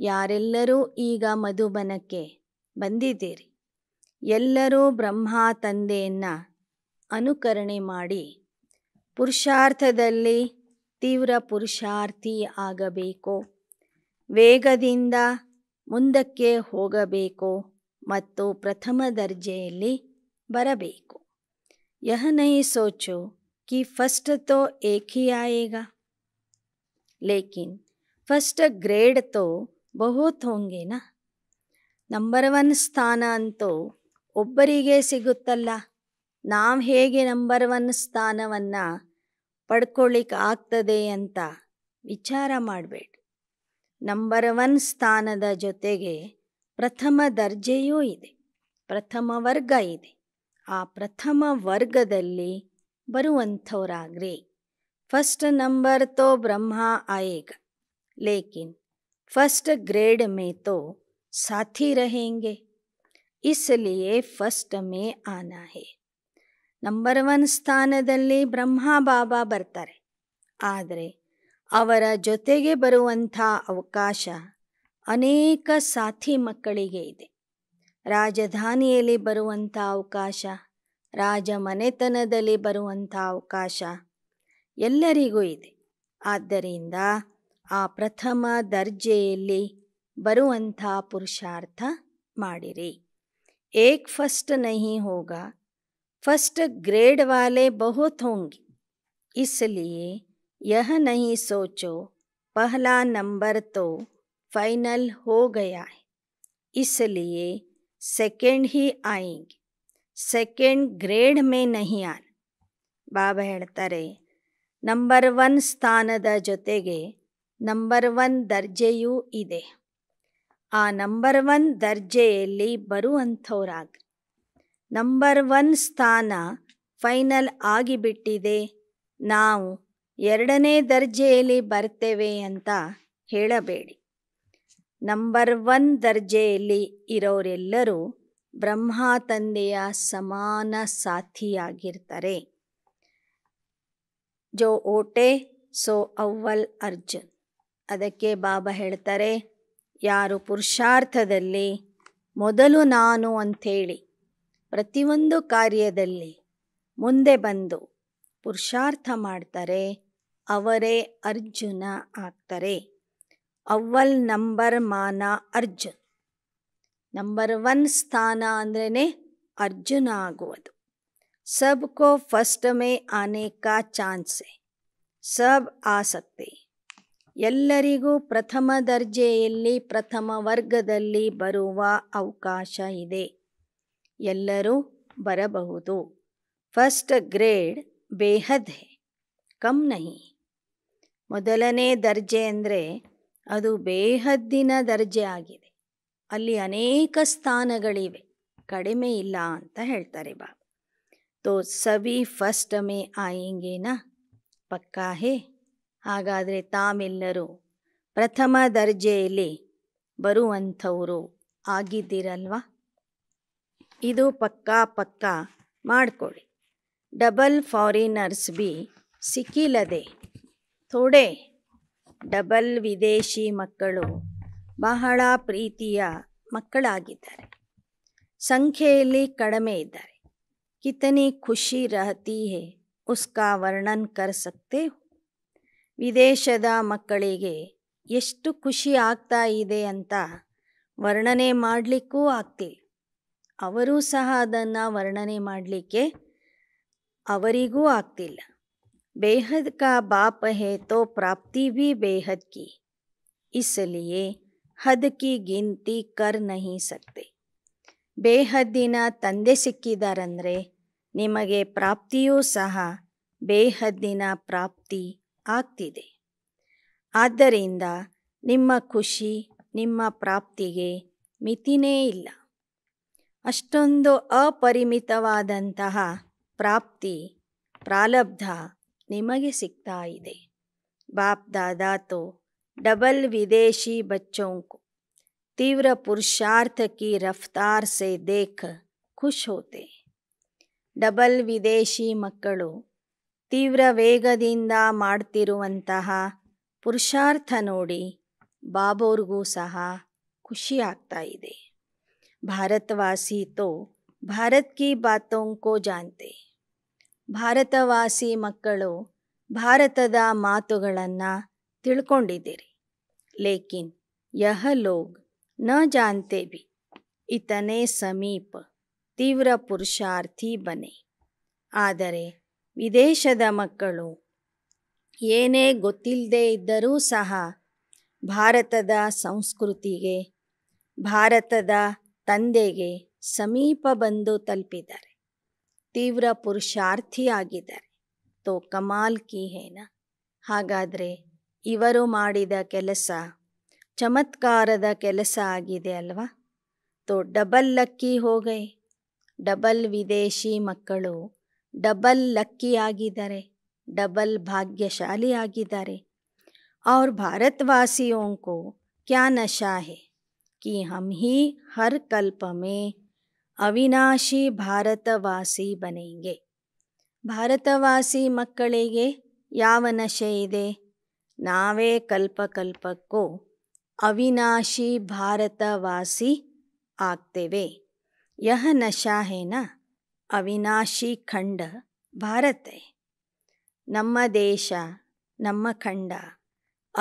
ಯಾರೆಲ್ಲರೂ ಈಗ ಮಧುಬನಕ್ಕೆ ಬಂದಿದ್ದೀರಿ ಎಲ್ಲರೂ ಬ್ರಹ್ಮ ತಂದೆಯನ್ನು ಅನುಕರಣೆ ಮಾಡಿ ಪುರುಷಾರ್ಥದಲ್ಲಿ ತೀವ್ರ ಪುರುಷಾರ್ಥಿ ಆಗಬೇಕು ವೇಗದಿಂದ ಮುಂದಕ್ಕೆ ಹೋಗಬೇಕು ಮತ್ತು ಪ್ರಥಮ ದರ್ಜೆಯಲ್ಲಿ ಬರಬೇಕು ಯಹ ನೈ ಸೋಚೋ ಕಿ ಫಸ್ಟ್ ತೋ एक ಲೇಕಿನ್ ಫಸ್ಟ್ ಗ್ರೇಡ್ ತೋ ಬಹುತ್ ಹೋಂಗೇನಾ ನಂಬರ್ ಒನ್ ಸ್ಥಾನ ಅಂತೂ ಒಬ್ಬರಿಗೆ ಸಿಗುತ್ತಲ್ಲ ನಾವು ಹೇಗೆ ನಂಬರ್ ಒನ್ ಸ್ಥಾನವನ್ನು ಪಡ್ಕೊಳ್ಳಿಕ್ಕೆ ಆಗ್ತದೆ ಅಂತ ವಿಚಾರ ಮಾಡಬೇಡಿ ನಂಬರ್ ಒನ್ ಸ್ಥಾನದ ಜೊತೆಗೆ ಪ್ರಥಮ ದರ್ಜೆಯೂ ಇದೆ ಪ್ರಥಮ ವರ್ಗ ಇದೆ ಆ ಪ್ರಥಮ ವರ್ಗದಲ್ಲಿ ಬರುವಂಥವರಾಗ್ರಿ ಫಸ್ಟ್ ನಂಬರ್ ತೋ ಬ್ರಹ್ಮ ಆಯೇಗ ಲೇಕಿನ್ ಫಸ್ಟ್ ಗ್ರೇಡ್ ಮೇ ತೋ ಸಾಥಿ ರಹೇಂಗೆ ಇಸ್ಲಿಯೇ ಫಸ್ಟ್ ಮೇ ಆನಾ ಹೇ ನಂಬರ್ ಒನ್ ಸ್ಥಾನದಲ್ಲಿ ಬ್ರಹ್ಮ ಬಾಬಾ ಬರ್ತಾರೆ ಆದರೆ ಅವರ ಜೊತೆಗೆ ಬರುವಂಥ ಅವಕಾಶ ಅನೇಕ ಸಾಥಿ ಮಕ್ಕಳಿಗೆ ಇದೆ ರಾಜಧಾನಿಯಲ್ಲಿ ಬರುವಂಥ ಅವಕಾಶ ರಾಜ ಮನೆತನದಲ್ಲಿ ಬರುವಂಥ ಅವಕಾಶ ಎಲ್ಲರಿಗೂ ಇದೆ ಆದ್ದರಿಂದ ಆ ಪ್ರಥಮ ದರ್ಜೆಯಲ್ಲಿ ಬರುವಂಥ ಪುರುಷಾರ್ಥ ಮಾಡಿರಿ ಏಕ್ ಫಸ್ಟ್ ನಹಿ ಹೋಗ फर्स्ट ग्रेड वाले बहुत होंगे इसलिए यह नहीं सोचो पहला नंबर तो फाइनल हो गया है इसलिए सेकेंड ही आएंगे सेकेंड ग्रेड में नहीं आನ ಬಾಬಾ नंबर वन स्थान जो नंबर वन दर्जयू इे आ नंबर वन दर्जेली बंथर आगे ನಂಬರ್ ಒನ್ ಸ್ಥಾನ ಫೈನಲ್ ಆಗಿಬಿಟ್ಟಿದೆ ನಾವು ಎರಡನೇ ದರ್ಜೆಯಲ್ಲಿ ಬರ್ತೇವೆ ಅಂತ ಹೇಳಬೇಡಿ ನಂಬರ್ ಒನ್ ದರ್ಜೆಯಲ್ಲಿ ಇರೋರೆಲ್ಲರೂ ಬ್ರಹ್ಮ ತಂದೆಯ ಸಮಾನ ಸಾಥಿಯಾಗಿರ್ತಾರೆ ಜೋ ಓಟೆ ಸೋ ಅವ್ವಲ್ ಅರ್ಜುನ್ ಅದಕ್ಕೆ ಬಾಬಾ ಹೇಳ್ತಾರೆ ಯಾರು ಪುರುಷಾರ್ಥದಲ್ಲಿ ಮೊದಲು ನಾನು ಅಂಥೇಳಿ ಪ್ರತಿಯೊಂದು ಕಾರ್ಯದಲ್ಲಿ ಮುಂದೆ ಬಂದು ಪುರುಷಾರ್ಥ ಮಾಡ್ತಾರೆ ಅವರೇ ಅರ್ಜುನ ಆಗ್ತಾರೆ ಅವ್ವಲ್ ನಂಬರ್ ಮಾನ ಅರ್ಜುನ್ ನಂಬರ್ ಒನ್ ಸ್ಥಾನ ಅಂದ್ರೇ ಅರ್ಜುನ ಆಗುವುದು ಸಬ್ಕೋ ಫಸ್ಟ್ ಮೇ ಅನೇಕ ಚಾನ್ಸೆ ಸಬ್ ಆಸಕ್ತಿ ಎಲ್ಲರಿಗೂ ಪ್ರಥಮ ದರ್ಜೆಯಲ್ಲಿ ಪ್ರಥಮ ವರ್ಗದಲ್ಲಿ ಬರುವ ಅವಕಾಶ ಇದೆ ಎಲ್ಲರೂ ಬರಬಹುದು ಫಸ್ಟ್ ಗ್ರೇಡ್ ಬೇಹದ್ ಹೇ ಕಮ್ ನಹಿ ಮೊದಲನೇ ದರ್ಜೆ ಅಂದರೆ ಅದು ಬೇಹದ್ದಿನ ದರ್ಜೆ ಆಗಿದೆ ಅಲ್ಲಿ ಅನೇಕ ಸ್ಥಾನಗಳಿವೆ ಕಡಿಮೆ ಇಲ್ಲ ಅಂತ ಹೇಳ್ತಾರೆ ಬಾಬು ತೋ ಸವಿ ಫಸ್ಟ್ ಮೇ ಆಯಿಂಗೇನಾ ಪಕ್ಕಾ ಹೇ ಹಾಗಾದರೆ ತಾಮೆಲ್ಲರೂ ಪ್ರಥಮ ದರ್ಜೆಯಲ್ಲಿ ಬರುವಂಥವರು ಆಗಿದ್ದೀರಲ್ವಾ ಇದು ಪಕ್ಕಾ ಪಕ್ಕಾ ಮಾಡ್ಕೊಳ್ಳಿ ಡಬಲ್ ಫಾರಿನರ್ಸ್ ಬಿ ಸಿಕ್ಕಿಲ್ಲದೆ ಥೋಡೆ ಡಬಲ್ ವಿದೇಶಿ ಮಕ್ಕಳು ಬಹಳ ಪ್ರೀತಿಯ ಮಕ್ಕಳಾಗಿದ್ದಾರೆ ಸಂಖ್ಯೆಯಲ್ಲಿ ಕಡಿಮೆ ಇದ್ದಾರೆ ಕಿತನಿ ಖುಷಿ ರಹತಿ ಹೇ ಉಸ್ಕಾ ವರ್ಣನ್ ಕರ್ ವಿದೇಶದ ಮಕ್ಕಳಿಗೆ ಎಷ್ಟು ಖುಷಿ ಆಗ್ತಾ ಇದೆ ಅಂತ ವರ್ಣನೆ ಮಾಡಲಿಕ್ಕೂ ಆಗ್ತಿಲ್ಲ ಅವರೂ ಸಹ ಅದನ್ನು ವರ್ಣನೆ ಮಾಡಲಿಕ್ಕೆ ಅವರಿಗೂ ಆಗ್ತಿಲ್ಲ ಬೇಹದ್ ಕಾ ಬಾಪ ಹೇ ತೋ ಪ್ರಾಪ್ತಿ ಭೀ ಬೇಹದ್ ಕಿ ಇಸಲಿಯೇ ಹದ್ ಕಿ ಗಿಂತಿ ಕರ್ ನಹಿ ಸಕ್ತೆ ಬೇಹದ್ದಿನ ತಂದೆ ಸಿಕ್ಕಿದಾರಂದರೆ ನಿಮಗೆ ಪ್ರಾಪ್ತಿಯೂ ಸಹ ಬೇಹದ್ದಿನ ಪ್ರಾಪ್ತಿ ಆಗ್ತಿದೆ ಆದ್ದರಿಂದ ನಿಮ್ಮ ಖುಷಿ ನಿಮ್ಮ ಪ್ರಾಪ್ತಿಗೆ ಮಿತಿನೇ ಇಲ್ಲ ಅಷ್ಟೊಂದು ಅಪರಿಮಿತವಾದಂತಹ ಪ್ರಾಪ್ತಿ ಪ್ರಾಲಬ್ಧ ನಿಮಗೆ ಸಿಗ್ತಾ ಇದೆ ಬಾಪ್ ದಾದಾತು ಡಬಲ್ ವಿದೇಶಿ ಬಚ್ಚೋಂಕು ತೀವ್ರ ಪುರುಷಾರ್ಥ ಕಿ ರಫ್ತಾರ್ ಸೆ ದೇಖ್ ಖುಷ್ ಹೋತೆ ಡಬಲ್ ವಿದೇಶಿ ಮಕ್ಕಳು ತೀವ್ರ ವೇಗದಿಂದ ಮಾಡ್ತಿರುವಂತಹ ಪುರುಷಾರ್ಥ ನೋಡಿ ಬಾಬೋರ್ಗೂ ಸಹ ಖುಷಿ ಆಗ್ತಾ ಇದೆ ಭಾರತವಾಸಿ ತೋ ಭಾರತ್ की बातों को जानते ಭಾರತವಾಸಿ ಮಕ್ಕಳು ಭಾರತದ ಮಾತುಗಳನ್ನು ತಿಳ್ಕೊಂಡಿದ್ದೀರಿ ಲೇಕಿನ್ ಯಹ ಲೋಗ್ ನ ಜಾನ್ತೆ ಬಿ ಇತನೇ ಸಮೀಪ ತೀವ್ರ ಪುರುಷಾರ್ಥಿ ಬನೆ ಆದರೆ ವಿದೇಶದ ಮಕ್ಕಳು ಏನೇ ಗೊತ್ತಿಲ್ಲದೆ ಇದ್ದರೂ ಸಹ ಭಾರತದ ಸಂಸ್ಕೃತಿಗೆ ಭಾರತದ ತಂದೆಗೆ ಸಮೀಪ ಬಂದು ತಲುಪಿದ್ದಾರೆ ತೀವ್ರ ಪುರುಷಾರ್ಥಿಯಾಗಿದ್ದಾರೆ ತೋ ಕಮಾಲ್ ಕಿ ಹೇನ ಹಾಗಾದರೆ ಇವರು ಮಾಡಿದ ಕೆಲಸ ಚಮತ್ಕಾರದ ಕೆಲಸ ಆಗಿದೆ ಅಲ್ವಾ ತೋ ಡಬಲ್ ಲಕ್ಕಿ ಹೋಗೈ ಡಬಲ್ ವಿದೇಶಿ ಮಕ್ಕಳು ಡಬಲ್ ಲಕ್ಕಿ ಆಗಿದ್ದಾರೆ ಡಬಲ್ ಭಾಗ್ಯಶಾಲಿ ಆಗಿದ್ದಾರೆ ಅವ್ರ ಭಾರತವಾಸಿಯೋಂಕು ಕ್ಯಾ कि हम ही हर कल्प में ಅವಿನಾಶಿ ಭಾರತವಾಸಿ ಬನೆಗೆ ಭಾರತವಾಸಿ ಮಕ್ಕಳಿಗೆ ಯಾವ ನಶೆ ಇದೆ ನಾವೇ ಕಲ್ಪಕಲ್ಪಕ್ಕೂ ಅವಿನಾಶಿ ಭಾರತವಾಸಿ ಆಗ್ತೇವೆ ಯಹ ನಶಾ ಹೇನ ಅವಿನಾಶಿ ಖಂಡ ಭಾರತ ನಮ್ಮ ದೇಶ ನಮ್ಮ ಖಂಡ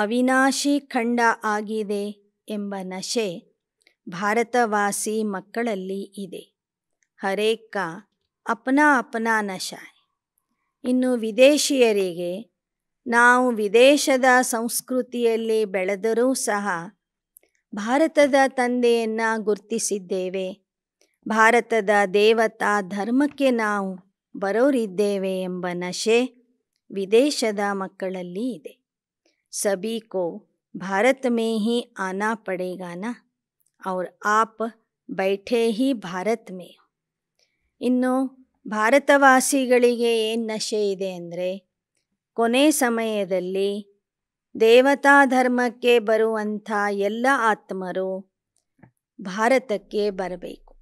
ಅವಿನಾಶಿ ಖಂಡ ಆಗಿದೆ ಎಂಬ ನಶೆ ಭಾರತವಾಸಿ ಮಕ್ಕಳಲ್ಲಿ ಇದೆ ಹರೇಕ ಅಪನಾ ಅಪನಾ ನಶಾಯ್ ಇನ್ನು ವಿದೇಶಿಯರಿಗೆ ನಾವು ವಿದೇಶದ ಸಂಸ್ಕೃತಿಯಲ್ಲಿ ಬೆಳೆದರೂ ಸಹ ಭಾರತದ ತಂದೆಯನ್ನು ಗುರುತಿಸಿದ್ದೇವೆ ಭಾರತದ ದೇವತಾ ಧರ್ಮಕ್ಕೆ ನಾವು ಬರೋರಿದ್ದೇವೆ ಎಂಬ ನಶೆ ವಿದೇಶದ ಮಕ್ಕಳಲ್ಲಿ ಇದೆ ಸಬೀಕೋ ಭಾರತ ಮೇಹಿ ಆನಾ ಪಡೆಗಾನ और ಆಪ್ बैठे ही ಭಾರತ್ ಮೇ ಇನ್ನು ಭಾರತವಾಸಿಗಳಿಗೆ ಏನು ನಶೆ ಇದೆ ಅಂದರೆ ಕೊನೆ ಸಮಯದಲ್ಲಿ ದೇವತಾ ಧರ್ಮಕ್ಕೆ ಬರುವಂಥ ಎಲ್ಲ ಆತ್ಮರು ಭಾರತಕ್ಕೆ ಬರಬೇಕು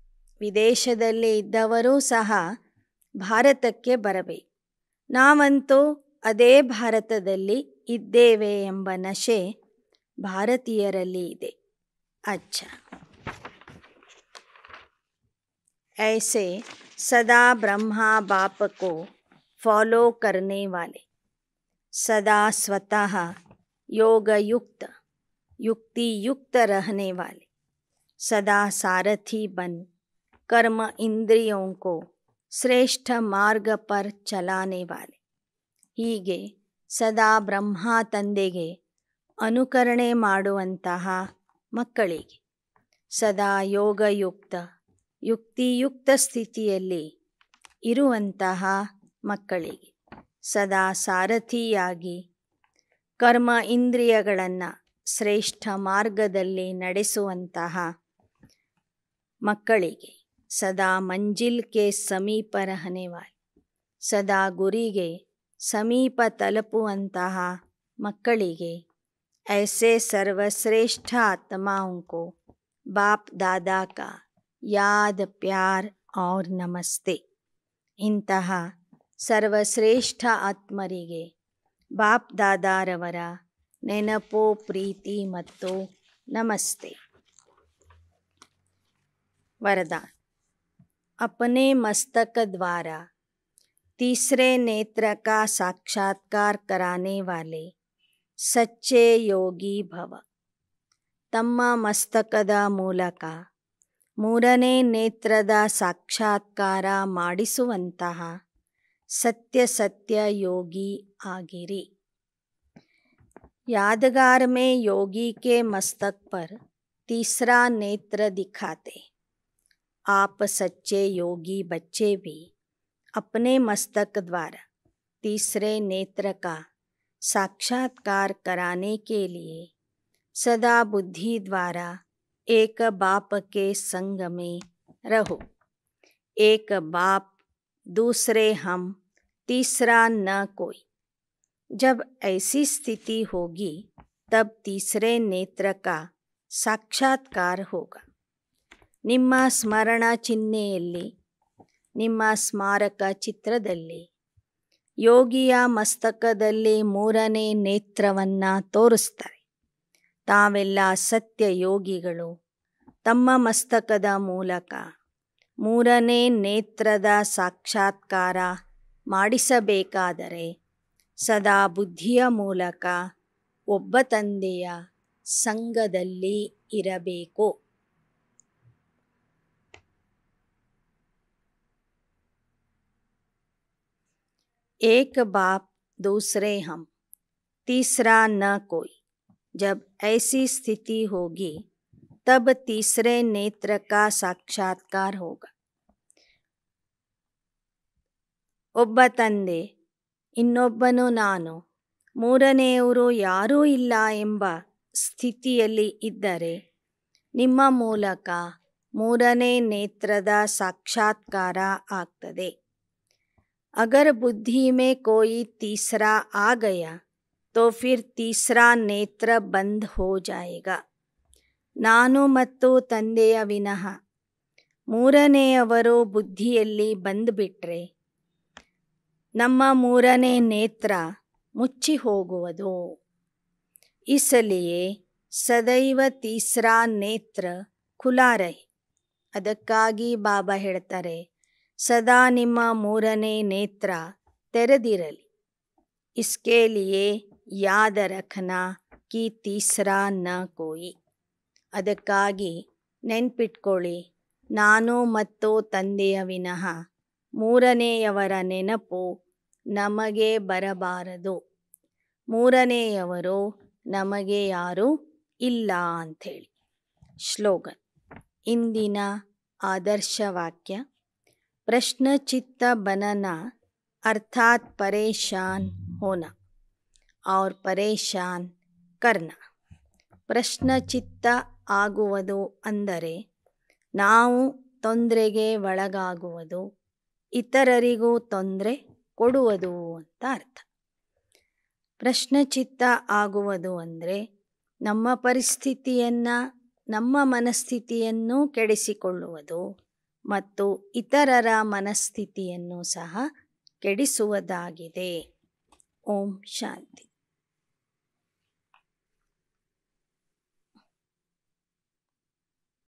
ವಿದೇಶದಲ್ಲಿ ಇದ್ದವರೂ ಸಹ ಭಾರತಕ್ಕೆ ಬರಬೇಕು ನಾವಂತೂ ಅದೇ ಭಾರತದಲ್ಲಿ ಇದ್ದೇವೆ ಎಂಬ ನಶೆ ಭಾರತೀಯರಲ್ಲಿ ಇದೆ अच्छा ऐसे सदा ब्रह्मा बाप को फॉलो करने वाले सदा स्वतः योग युक्त युक्ति युक्त रहने वाले सदा सारथी बन कर्म इंद्रियों को श्रेष्ठ मार्ग पर चलाने वाले हीगे सदा ब्रह्मा तंदे अनुकरणे माड़ ಮಕ್ಕಳಿಗೆ ಸದಾ ಯೋಗಯುಕ್ತ ಯುಕ್ತಿಯುಕ್ತ ಸ್ಥಿತಿಯಲ್ಲಿ ಇರುವಂತಹ ಮಕ್ಕಳಿಗೆ ಸದಾ ಸಾರಥಿಯಾಗಿ ಕರ್ಮ ಇಂದ್ರಿಯಗಳನ್ನು ಶ್ರೇಷ್ಠ ಮಾರ್ಗದಲ್ಲಿ ನಡೆಸುವಂತಹ ಮಕ್ಕಳಿಗೆ ಸದಾ ಮಂಜಿಲ್ಕೆ ಸಮೀಪ ರಹನೆವಾಯ್ ಸದಾ ಗುರಿಗೆ ಸಮೀಪ ತಲುಪುವಂತಹ ಮಕ್ಕಳಿಗೆ ऐसे सर्वश्रेष्ठ आत्माओं को बाप दादा का याद प्यार और ನಮಸ್ತೆ सर्वश्रेष्ठ ಸರ್ವಶ್ರೇಷ್ಠ बाप दादा रवरा नेनपो प्रीति मत्तो नमस्ते वरदान अपने मस्तक द्वारा तीसरे नेत्र का साक्षात्कार कराने वाले सच्चे योगी भव तम मस्तक ಮೂಲಕ साक्षात्कार सत्य सत्य योगी ಸತ್ಯ यादगार में योगी के मस्तक पर तीसरा नेत्र दिखाते आप सच्चे योगी बच्चे भी अपने मस्तक द्वारा तीसरे नेत्र का साक्षात्कार कराने के लिए सदा बुद्धि द्वारा एक बाप के संग में रहो एक बाप दूसरे हम तीसरा न कोई जब ऐसी स्थिति होगी तब तीसरे नेत्र का साक्षात्कार होगा ನಿಮ್ಮ ಸ್ಮರಣ चिन्ह ನಿಮ್ಮ स्मारक चित्रदली ಯೋಗಿಯ ಮಸ್ತಕದಲ್ಲಿ ಮೂರನೇ ನೇತ್ರವನ್ನು ತೋರಿಸ್ತಾರೆ ತಾವೆಲ್ಲ ಸತ್ಯ ಯೋಗಿಗಳು ತಮ್ಮ ಮಸ್ತಕದ ಮೂಲಕ ಮೂರನೇ ನೇತ್ರದ ಸಾಕ್ಷಾತ್ಕಾರ ಮಾಡಿಸಬೇಕಾದರೆ ಸದಾ ಬುದ್ಧಿಯ ಮೂಲಕ ಒಬ್ಬ ತಂದೆಯ ಸಂಘದಲ್ಲಿ ಇರಬೇಕು एक बाप दूसरे हम तीसरा न कोई जब ऐसी स्थिति होगी तब तीसरे नेत्र का साक्षात्कार होगा ಒಬ್ಬ ತಂದೆ ಇನ್ನೊಬ್ಬನು ನಾನು ಮೂರನೆಯವರು ಯಾರೂ ಇಲ್ಲ ಎಂಬ ಸ್ಥಿತಿಯಲ್ಲಿ ಇದ್ದರೆ ನಿಮ್ಮ ಮೂಲಕ ಮೂರನೇ ನೇತ್ರದ ಸಾಕ್ಷಾತ್ಕಾರ ಆಗ್ತದೆ अगर बुद्धि में कोई तीसरा आ गया तो फिर तीसरा ನೇತ್ರ ಬಂದ್ ಹೋ ನಾನು ಮತ್ತು ತಂದೆಯ ವಿನಃ ಮೂರನೆಯವರು ಬುದ್ಧಿಯಲ್ಲಿ ಬಂದುಬಿಟ್ರೆ ನಮ್ಮ ಮೂರನೇ ನೇತ್ರ ಮುಚ್ಚಿ ಹೋಗುವುದು ಇಸಲಿಯೇ ಸದೈವ ತೀಸ್ರಾ ನೇತ್ರ ಖುಲಾರೈ ಅದಕ್ಕಾಗಿ ಬಾಬಾ ಹೇಳ್ತಾರೆ ಸದಾ ನಿಮ್ಮ ಮೂರನೇ ನೇತ್ರ ತೆರೆದಿರಲಿ ಇಸ್ಕೇಲಿಯೇ ಯಾದ ರಖನಾ ಕಿ ತೀಸ್ರಾ ನ ಕೋಯಿ ಅದಕ್ಕಾಗಿ ನೆನ್ಪಿಟ್ಕೊಳ್ಳಿ ನಾನು ಮತ್ತು ತಂದೆಯ ವಿನಃ ಮೂರನೆಯವರ ನೆನಪು ನಮಗೆ ಬರಬಾರದು ಮೂರನೆಯವರು ನಮಗೆ ಯಾರೂ ಇಲ್ಲ ಅಂಥೇಳಿ ಶ್ಲೋಗನ್ ಇಂದಿನ ಆದರ್ಶ ವಾಕ್ಯ ಪ್ರಶ್ನಚಿತ್ತ ಬನನ ಅರ್ಥಾತ್ ಪರೇಶಾನ್ ಹೋನ और परेशान करना ಪ್ರಶ್ನಚಿತ್ತ ಆಗುವುದು ಅಂದರೆ ನಾವು ತೊಂದರೆಗೆ ಒಳಗಾಗುವುದು ಇತರರಿಗೂ ತೊಂದರೆ ಕೊಡುವುದು ಅಂತ ಅರ್ಥ ಪ್ರಶ್ನಚಿತ್ತ ಆಗುವುದು ಅಂದರೆ ನಮ್ಮ ಪರಿಸ್ಥಿತಿಯನ್ನು ನಮ್ಮ ಮನಸ್ಥಿತಿಯನ್ನು ಕೆಡಿಸಿಕೊಳ್ಳುವುದು ಮತ್ತು ಇತರರ ಮನಸ್ಥಿತಿಯನ್ನು ಸಹ ಕೆಡಿಸುವುದಾಗಿದೆ ಓಂ ಶಾಂತಿ